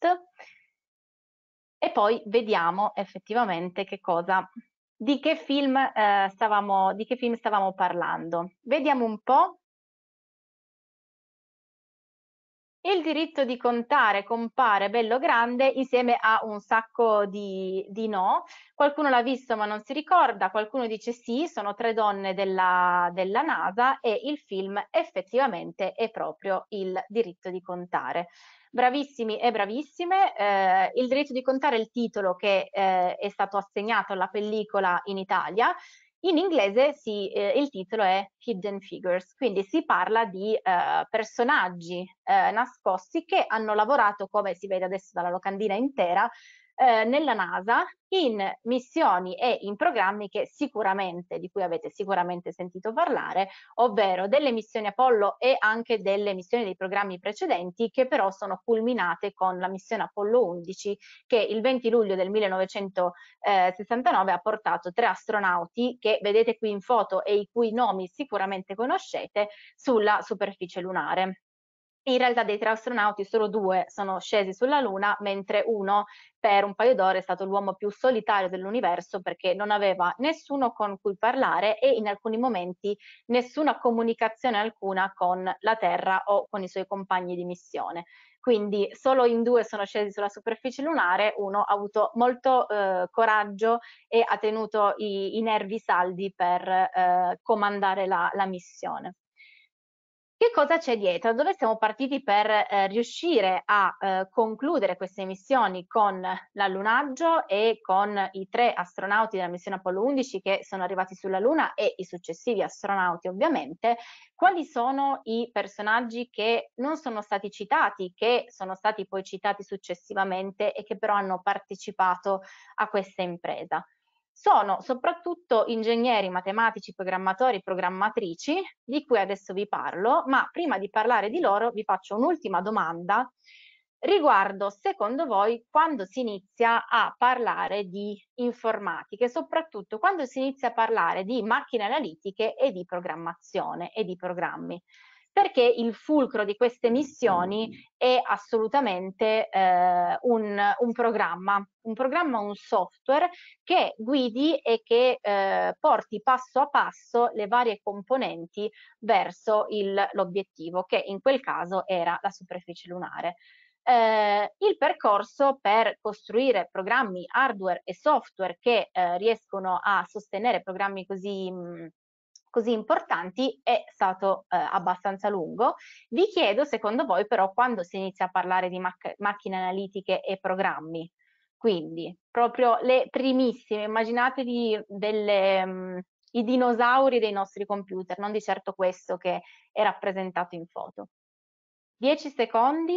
e poi vediamo effettivamente che cosa, di che film, eh, stavamo, di che film stavamo parlando. Vediamo un po' Il diritto di contare compare bello grande insieme a un sacco di, di, no. Qualcuno l'ha visto ma non si ricorda, qualcuno dice sì, sono tre donne della, della NASA e il film effettivamente è proprio il diritto di contare bravissimi e bravissime. Eh, il diritto di contare è il titolo che eh, è stato assegnato alla pellicola in Italia in inglese si, eh, il titolo è Hidden Figures, quindi si parla di eh, personaggi eh, nascosti che hanno lavorato, come si vede adesso dalla locandina intera, eh, nella NASA in missioni e in programmi che sicuramente, di cui avete sicuramente sentito parlare, ovvero delle missioni Apollo e anche delle missioni dei programmi precedenti che però sono culminate con la missione Apollo 11 che il 20 luglio del 1969 ha portato tre astronauti che vedete qui in foto e i cui nomi sicuramente conoscete sulla superficie lunare. In realtà dei tre astronauti solo due sono scesi sulla Luna, mentre uno per un paio d'ore è stato l'uomo più solitario dell'universo perché non aveva nessuno con cui parlare e in alcuni momenti nessuna comunicazione alcuna con la Terra o con i suoi compagni di missione. Quindi solo in due sono scesi sulla superficie lunare, uno ha avuto molto eh, coraggio e ha tenuto i, i nervi saldi per eh, comandare la, la missione. Che cosa c'è dietro? dove siamo partiti per eh, riuscire a eh, concludere queste missioni con l'allunaggio e con i tre astronauti della missione Apollo 11 che sono arrivati sulla Luna e i successivi astronauti ovviamente? Quali sono i personaggi che non sono stati citati, che sono stati poi citati successivamente e che però hanno partecipato a questa impresa? sono soprattutto ingegneri, matematici, programmatori, programmatrici, di cui adesso vi parlo, ma prima di parlare di loro vi faccio un'ultima domanda riguardo, secondo voi, quando si inizia a parlare di informatica e soprattutto quando si inizia a parlare di macchine analitiche e di programmazione e di programmi perché il fulcro di queste missioni è assolutamente eh, un, un, programma, un programma, un software che guidi e che eh, porti passo a passo le varie componenti verso l'obiettivo, che in quel caso era la superficie lunare. Eh, il percorso per costruire programmi hardware e software che eh, riescono a sostenere programmi così mh, mm, così importanti è stato eh, abbastanza lungo. Vi chiedo, secondo voi, però, quando si inizia a parlare di mac macchine analitiche e programmi? Quindi, proprio le primissime, immaginatevi delle, um, i dinosauri dei nostri computer, non di certo questo che è rappresentato in foto. Dieci secondi.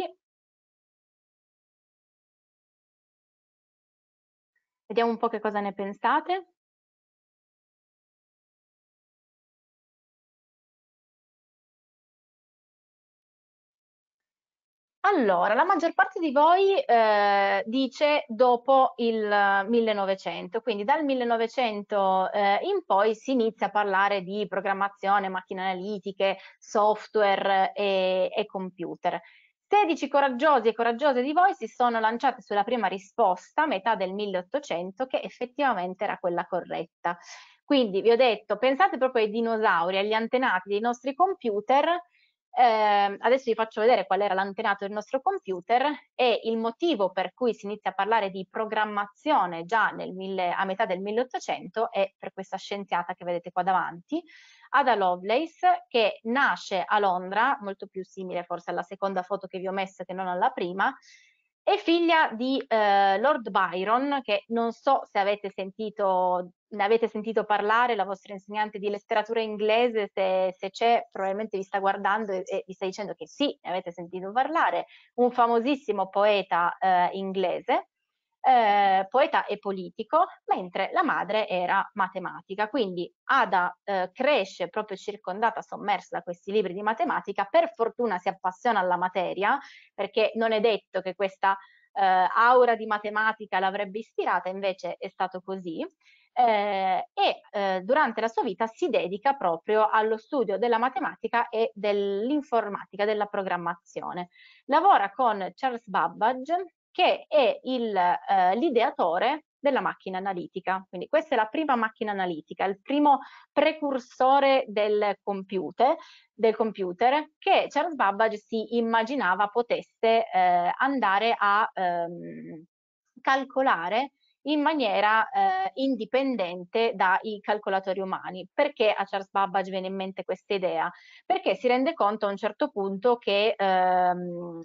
Vediamo un po' che cosa ne pensate. Allora, la maggior parte di voi eh, dice dopo il 1900, quindi dal 1900 eh, in poi si inizia a parlare di programmazione, macchine analitiche, software e, e computer. 16 coraggiosi e coraggiose di voi si sono lanciate sulla prima risposta metà del 1800 che effettivamente era quella corretta. Quindi vi ho detto, pensate proprio ai dinosauri, agli antenati dei nostri computer eh, adesso vi faccio vedere qual era l'antenato del nostro computer e il motivo per cui si inizia a parlare di programmazione già mille, a metà del 1800 è per questa scienziata che vedete qua davanti, Ada Lovelace, che nasce a Londra, molto più simile forse alla seconda foto che vi ho messo che non alla prima, è figlia di eh, Lord Byron, che non so se avete sentito, ne avete sentito parlare, la vostra insegnante di letteratura inglese, se, se c'è, probabilmente vi sta guardando e, e, vi sta dicendo che sì, ne avete sentito parlare, un famosissimo poeta eh, inglese, eh, poeta e politico, mentre la madre era matematica. Quindi Ada eh, cresce proprio circondata, sommersa da questi libri di matematica, per fortuna si appassiona alla materia, perché non è detto che questa eh, aura di matematica l'avrebbe ispirata, invece è stato così. Eh, e eh, durante la sua vita si dedica proprio allo studio della matematica e dell'informatica, della programmazione. Lavora con Charles Babbage che è eh, l'ideatore eh, della macchina analitica. Quindi questa è la prima macchina analitica, il primo precursore del computer, del computer che Charles Babbage si immaginava potesse eh, andare a ehm, calcolare in maniera eh, indipendente dai calcolatori umani. Perché a Charles Babbage viene in mente questa idea? Perché si rende conto a un certo punto che ehm,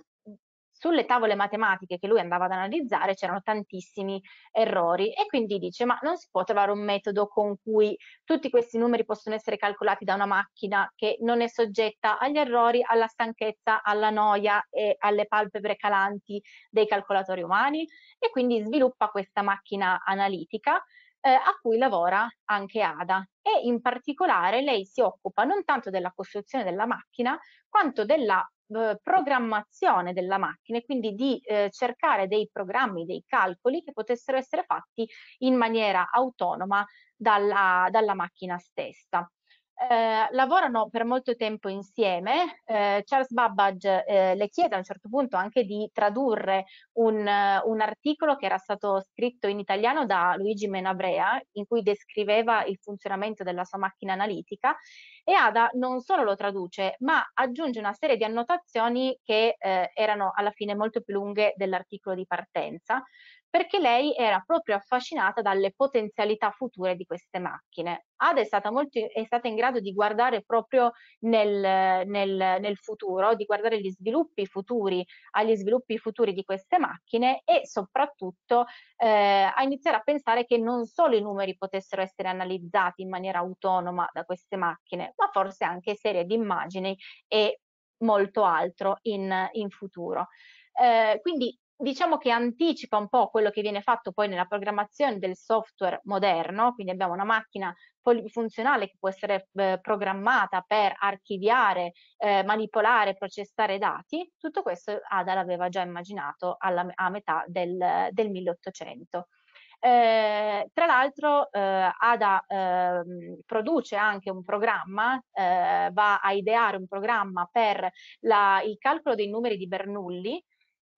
sulle tavole matematiche che lui andava ad analizzare c'erano tantissimi errori e quindi dice ma non si può trovare un metodo con cui tutti questi numeri possono essere calcolati da una macchina che non è soggetta agli errori, alla stanchezza, alla noia e alle palpebre calanti dei calcolatori umani e quindi sviluppa questa macchina analitica eh, a cui lavora anche Ada e in particolare lei si occupa non tanto della costruzione della macchina quanto della eh, programmazione della macchina e quindi di eh, cercare dei programmi, dei calcoli che potessero essere fatti in maniera autonoma dalla, dalla macchina stessa eh, lavorano per molto tempo insieme. Eh, Charles Babbage eh, le chiede a un certo punto anche di tradurre un, uh, un, articolo che era stato scritto in italiano da Luigi Menabrea, in cui descriveva il funzionamento della sua macchina analitica. E Ada non solo lo traduce, ma aggiunge una serie di annotazioni che eh, erano alla fine molto più lunghe dell'articolo di partenza perché lei era proprio affascinata dalle potenzialità future di queste macchine. Ada è stata, molto, è stata in grado di guardare proprio nel, nel, nel, futuro, di guardare gli sviluppi futuri, agli sviluppi futuri di queste macchine e soprattutto eh, a iniziare a pensare che non solo i numeri potessero essere analizzati in maniera autonoma da queste macchine, ma forse anche serie di immagini e molto altro in, in futuro. Eh, quindi diciamo che anticipa un po' quello che viene fatto poi nella programmazione del software moderno, quindi abbiamo una macchina polifunzionale che può essere eh, programmata per archiviare, eh, manipolare, processare dati, tutto questo Ada l'aveva già immaginato alla, a metà del, del 1800. Eh, tra l'altro eh, Ada eh, produce anche un programma, eh, va a ideare un programma per la, il calcolo dei numeri di Bernoulli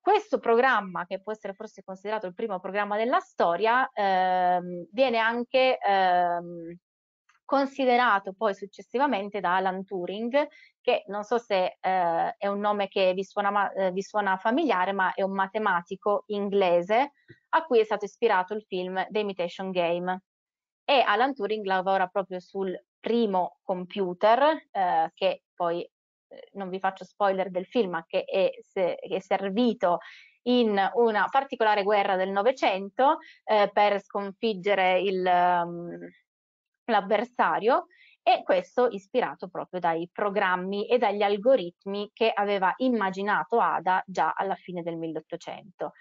questo programma, che può essere forse considerato il primo programma della storia, ehm, viene anche ehm, considerato poi successivamente da Alan Turing, che non so se eh, è un nome che vi suona, eh, vi suona, familiare, ma è un matematico inglese a cui è stato ispirato il film The Imitation Game. E Alan Turing lavora proprio sul primo computer eh, che poi eh, non vi faccio spoiler del film, ma che è, se, è servito in una particolare guerra del Novecento eh, per sconfiggere ehm, l'avversario e questo ispirato proprio dai programmi e dagli algoritmi che aveva immaginato Ada già alla fine del 1800.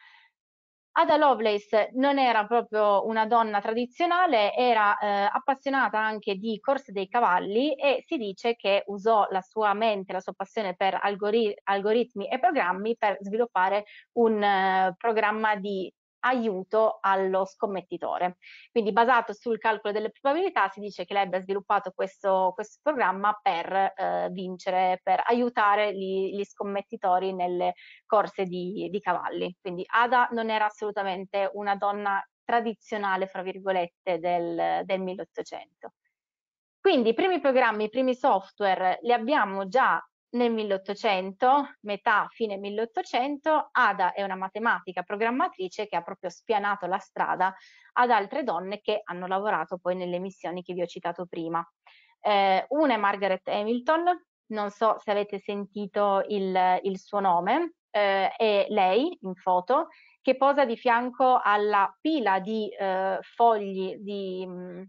Ada Lovelace non era proprio una donna tradizionale, era eh, appassionata anche di corse dei cavalli e si dice che usò la sua mente, la sua passione per algori- algoritmi e programmi per sviluppare un eh, programma di aiuto allo scommettitore. Quindi basato sul calcolo delle probabilità si dice che lei abbia sviluppato questo, questo programma per eh, vincere, per aiutare gli, gli, scommettitori nelle corse di, di cavalli. Quindi Ada non era assolutamente una donna tradizionale, fra virgolette, del, del 1800. Quindi i primi programmi, i primi software li abbiamo già nel 1800, metà fine 1800, Ada è una matematica programmatrice che ha proprio spianato la strada ad altre donne che hanno lavorato poi nelle missioni che vi ho citato prima. Eh, una è Margaret Hamilton, non so se avete sentito il, il suo nome, eh, è lei in foto che posa di fianco alla pila di eh, fogli di, mm,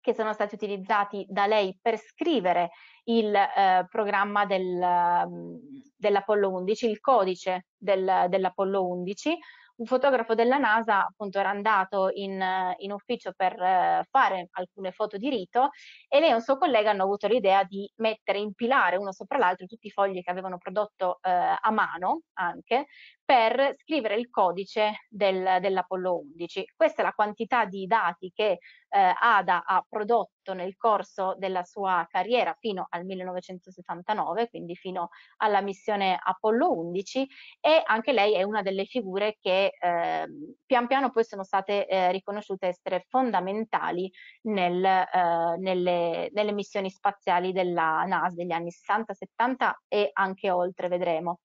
che sono stati utilizzati da lei per scrivere il eh, programma del, mm, dell'Apollo 11, il codice del, dell'Apollo 11. Un fotografo della NASA appunto era andato in, eh, in ufficio per eh, fare alcune foto di rito e lei e un suo collega hanno avuto l'idea di mettere, impilare uno sopra l'altro tutti i fogli che avevano prodotto eh, a mano anche per scrivere il codice del, dell'Apollo 11. Questa è la quantità di dati che eh, ADA ha prodotto nel corso della sua carriera fino al 1979, quindi fino alla missione Apollo 11 e anche lei è una delle figure che eh, pian piano poi sono state eh, riconosciute essere fondamentali nel, eh, nelle, nelle missioni spaziali della NASA degli anni 60, 70 e anche oltre, vedremo.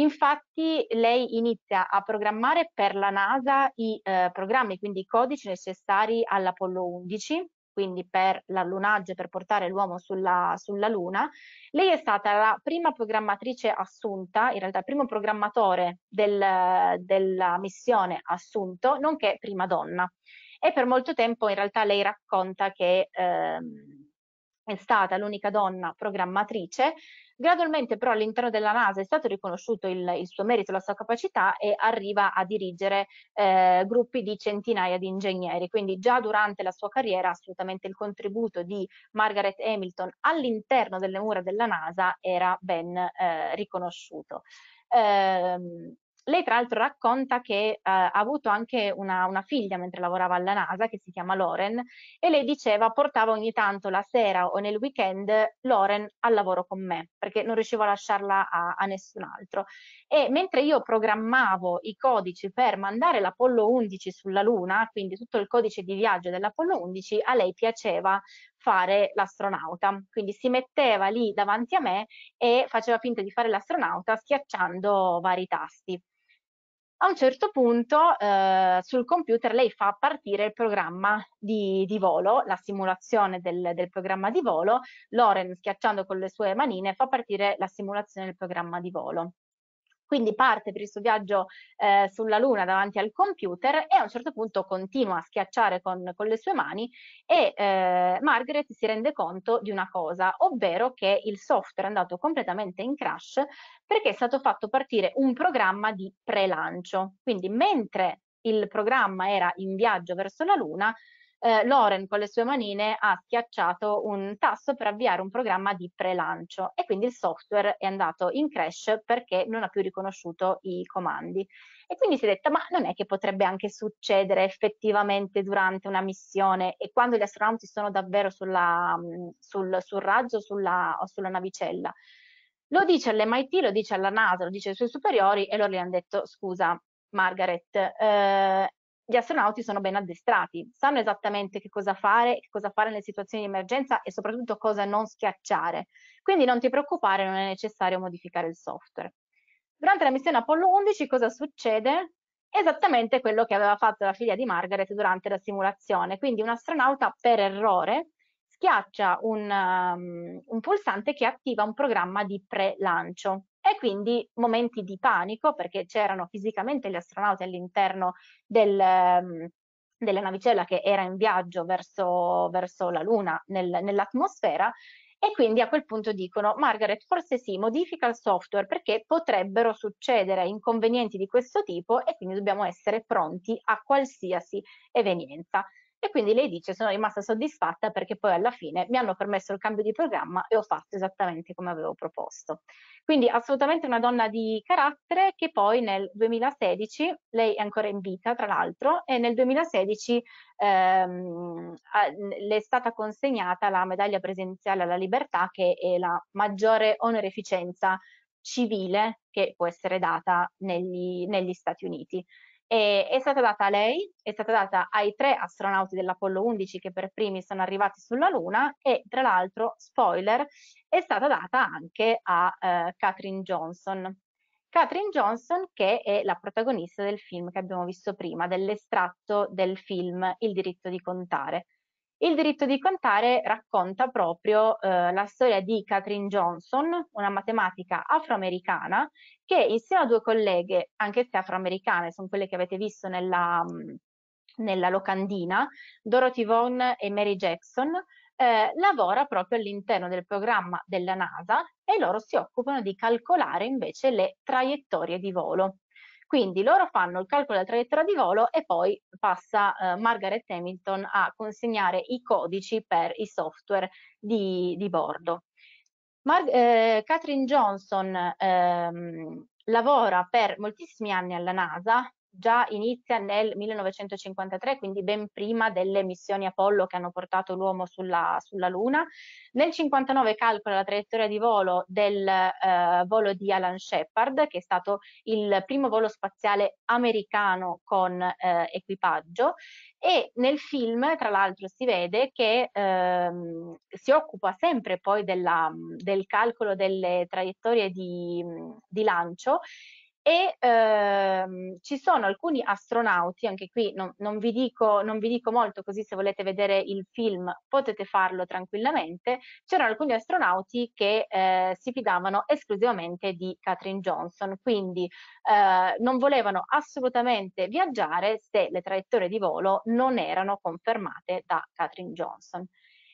Infatti lei inizia a programmare per la NASA i eh, programmi, quindi i codici necessari all'Apollo 11, quindi per l'allunaggio, per portare l'uomo sulla, sulla, Luna. Lei è stata la prima programmatrice assunta, in realtà il primo programmatore del, della missione assunto, nonché prima donna. E per molto tempo in realtà lei racconta che... Ehm, è stata l'unica donna programmatrice Gradualmente però all'interno della NASA è stato riconosciuto il, il suo merito, la sua capacità e arriva a dirigere eh, gruppi di centinaia di ingegneri, quindi già durante la sua carriera assolutamente il contributo di Margaret Hamilton all'interno delle mura della NASA era ben eh, riconosciuto. Eh, lei tra l'altro racconta che eh, ha avuto anche una, una, figlia mentre lavorava alla NASA che si chiama Loren e lei diceva portava ogni tanto la sera o nel weekend Loren al lavoro con me perché non riuscivo a lasciarla a, a nessun altro e mentre io programmavo i codici per mandare l'Apollo 11 sulla Luna, quindi tutto il codice di viaggio dell'Apollo 11, a lei piaceva fare l'astronauta. Quindi si metteva lì davanti a me e faceva finta di fare l'astronauta schiacciando vari tasti a un certo punto eh, sul computer lei fa partire il programma di, di volo, la simulazione del, del, programma di volo, Loren schiacciando con le sue manine fa partire la simulazione del programma di volo. Quindi parte per il suo viaggio eh, sulla Luna davanti al computer e a un certo punto continua a schiacciare con, con le sue mani e eh, Margaret si rende conto di una cosa, ovvero che il software è andato completamente in crash perché è stato fatto partire un programma di prelancio. Quindi mentre il programma era in viaggio verso la Luna, eh, Loren con le sue manine ha schiacciato un tasto per avviare un programma di prelancio e quindi il software è andato in crash perché non ha più riconosciuto i comandi. E quindi si è detta, ma non è che potrebbe anche succedere effettivamente durante una missione e quando gli astronauti sono davvero sulla, mm, sul, sul raggio sulla, o sulla navicella? Lo dice all'MIT, lo dice alla NASA, lo dice ai suoi superiori e loro gli hanno detto, scusa, Margaret, eh, gli astronauti sono ben addestrati, sanno esattamente che cosa fare, che cosa fare nelle situazioni di emergenza e soprattutto cosa non schiacciare. Quindi non ti preoccupare, non è necessario modificare il software. Durante la missione Apollo 11 cosa succede? Esattamente quello che aveva fatto la figlia di Margaret durante la simulazione, quindi un astronauta per errore schiaccia un, um, un pulsante che attiva un programma di pre-lancio e quindi momenti di panico perché c'erano fisicamente gli astronauti all'interno del, ehm, della navicella che era in viaggio verso, verso la Luna nel, nell'atmosfera e quindi a quel punto dicono Margaret forse sì, modifica il software perché potrebbero succedere inconvenienti di questo tipo e quindi dobbiamo essere pronti a qualsiasi evenienza. E quindi lei dice sono rimasta soddisfatta perché poi alla fine mi hanno permesso il cambio di programma e ho fatto esattamente come avevo proposto. Quindi assolutamente una donna di carattere che poi nel 2016, lei è ancora in vita tra l'altro, e nel 2016 ehm, le è stata consegnata la medaglia presidenziale alla libertà che è la maggiore onorificenza civile che può essere data negli, negli Stati Uniti. E è stata data a lei, è stata data ai tre astronauti dell'Apollo 11 che per primi sono arrivati sulla Luna e tra l'altro, spoiler, è stata data anche a eh, Katherine Johnson. Katherine Johnson che è la protagonista del film che abbiamo visto prima, dell'estratto del film Il diritto di contare. Il diritto di contare racconta proprio eh, la storia di Katherine Johnson, una matematica afroamericana, che insieme a due colleghe, anche se afroamericane, sono quelle che avete visto nella, mm, nella locandina, Dorothy Vaughan e Mary Jackson, eh, lavora proprio all'interno del programma della NASA e loro si occupano di calcolare invece le traiettorie di volo. Quindi loro fanno il calcolo della traiettoria di volo e poi passa eh, Margaret Hamilton a consegnare i codici per i software di, di bordo. Mar eh, Catherine Johnson ehm, lavora per moltissimi anni alla NASA, già inizia nel 1953, quindi ben prima delle missioni Apollo che hanno portato l'uomo sulla, sulla, Luna. Nel 59 calcola la traiettoria di volo del eh, volo di Alan Shepard, che è stato il primo volo spaziale americano con eh, equipaggio e nel film tra l'altro si vede che ehm, si occupa sempre poi della, del calcolo delle traiettorie di, di lancio e ehm, ci sono alcuni astronauti, anche qui non, non, vi dico, non, vi dico, molto così se volete vedere il film potete farlo tranquillamente, c'erano alcuni astronauti che eh, si fidavano esclusivamente di Katherine Johnson, quindi eh, non volevano assolutamente viaggiare se le traiettorie di volo non erano confermate da Katherine Johnson.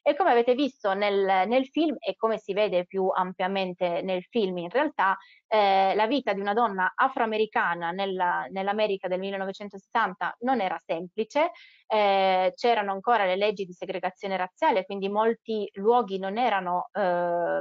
E come avete visto nel, nel, film e come si vede più ampiamente nel film in realtà, eh, la vita di una donna afroamericana nell'America del 1960 non era semplice, eh, c'erano ancora le leggi di segregazione razziale, quindi molti luoghi non erano... Eh,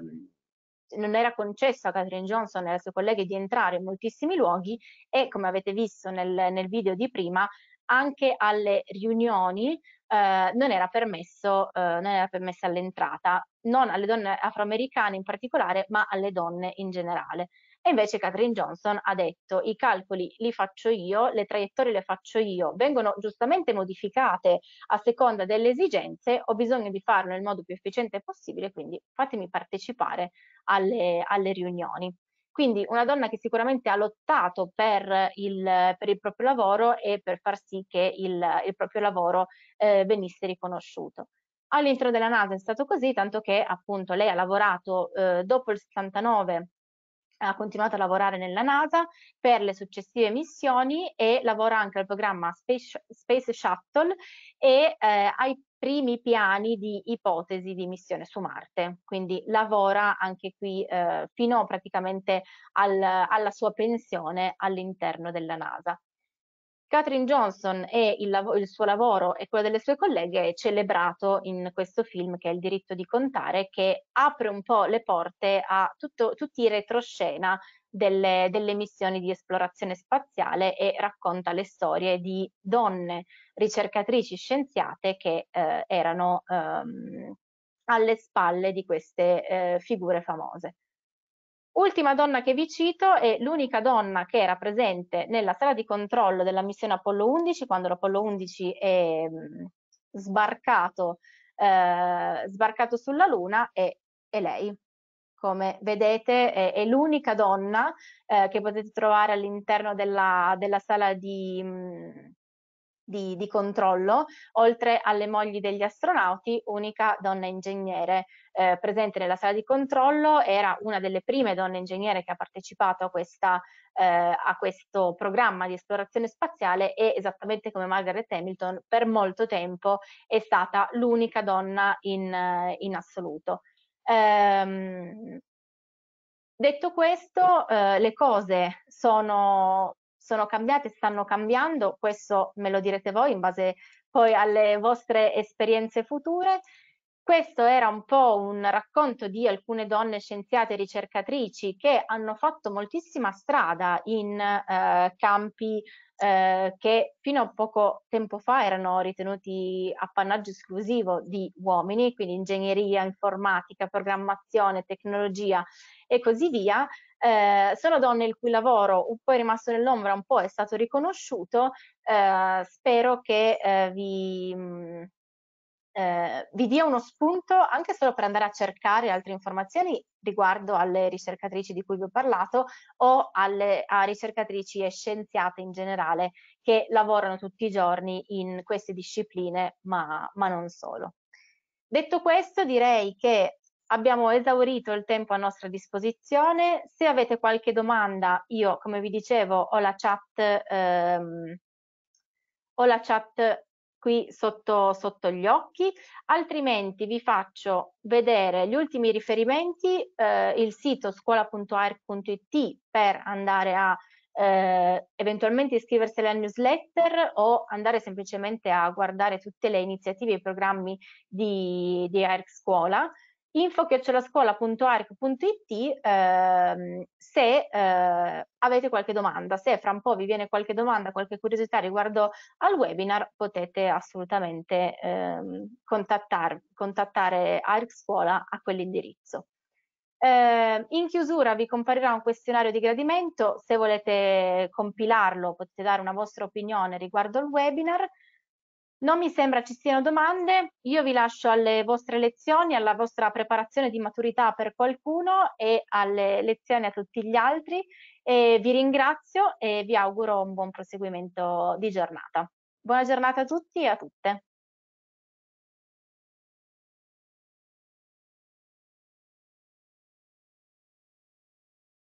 non era concesso a Catherine Johnson e alle sue colleghe di entrare in moltissimi luoghi e come avete visto nel, nel video di prima anche alle riunioni eh, non, era permesso, eh, non era permessa l'entrata, non alle donne afroamericane in particolare, ma alle donne in generale. E invece Katherine Johnson ha detto i calcoli li faccio io, le traiettorie le faccio io, vengono giustamente modificate a seconda delle esigenze, ho bisogno di farlo nel modo più efficiente possibile, quindi fatemi partecipare alle, alle riunioni. Quindi una donna che sicuramente ha lottato per il, per il proprio lavoro e per far sì che il, il proprio lavoro eh, venisse riconosciuto. All'interno della NASA è stato così, tanto che appunto lei ha lavorato eh, dopo il 69, ha continuato a lavorare nella NASA per le successive missioni e lavora anche al programma Space, Space Shuttle e eh, ai primi piani di ipotesi di missione su Marte, quindi lavora anche qui eh, fino praticamente al, alla sua pensione all'interno della NASA. Catherine Johnson e il, lav il suo lavoro e quello delle sue colleghe è celebrato in questo film che è Il diritto di contare, che apre un po' le porte a tutto, tutti i retroscena delle, delle missioni di esplorazione spaziale e racconta le storie di donne ricercatrici scienziate che eh, erano ehm, alle spalle di queste eh, figure famose. Ultima donna che vi cito è l'unica donna che era presente nella sala di controllo della missione Apollo 11 quando l'Apollo 11 è mh, mm, sbarcato, eh, sbarcato sulla Luna e è lei, come vedete è, è l'unica donna eh, che potete trovare all'interno della, della, sala di, mm, di, di, controllo, oltre alle mogli degli astronauti, unica donna ingegnere. Eh, presente nella sala di controllo era una delle prime donne ingegnere che ha partecipato a, questa, eh, a questo programma di esplorazione spaziale e esattamente come Margaret Hamilton per molto tempo è stata l'unica donna in, eh, in assoluto. Ehm, detto questo, eh, le cose sono, sono cambiate, stanno cambiando, questo me lo direte voi in base poi alle vostre esperienze future questo era un po' un racconto di alcune donne scienziate e ricercatrici che hanno fatto moltissima strada in eh, campi eh, che fino a poco tempo fa erano ritenuti appannaggio esclusivo di uomini, quindi ingegneria, informatica, programmazione, tecnologia e così via. Eh, sono donne il cui lavoro un po' è rimasto nell'ombra, un po' è stato riconosciuto. Eh, spero che eh, vi... Mh, mm, eh, vi dia uno spunto anche solo per andare a cercare altre informazioni riguardo alle ricercatrici di cui vi ho parlato o alle, a ricercatrici e scienziate in generale che lavorano tutti i giorni in queste discipline, ma, ma non solo. Detto questo, direi che abbiamo esaurito il tempo a nostra disposizione. Se avete qualche domanda, io come vi dicevo ho la chat, ehm, ho la chat qui sotto, sotto gli occhi, altrimenti vi faccio vedere gli ultimi riferimenti, eh, il sito scuola.arc.it per andare a eh, eventualmente iscriversi alla newsletter o andare semplicemente a guardare tutte le iniziative e i programmi di, di AERC Scuola info-scuola.arc.it ehm, se eh, avete qualche domanda, se fra un po' vi viene qualche domanda, qualche curiosità riguardo al webinar potete assolutamente ehm, contattare ARC Scuola a quell'indirizzo. Eh, in chiusura vi comparirà un questionario di gradimento, se volete compilarlo potete dare una vostra opinione riguardo al webinar non mi sembra ci siano domande, io vi lascio alle vostre lezioni, alla vostra preparazione di maturità per qualcuno e alle lezioni a tutti gli altri e vi ringrazio e vi auguro un buon proseguimento di giornata. Buona giornata a tutti e a tutte.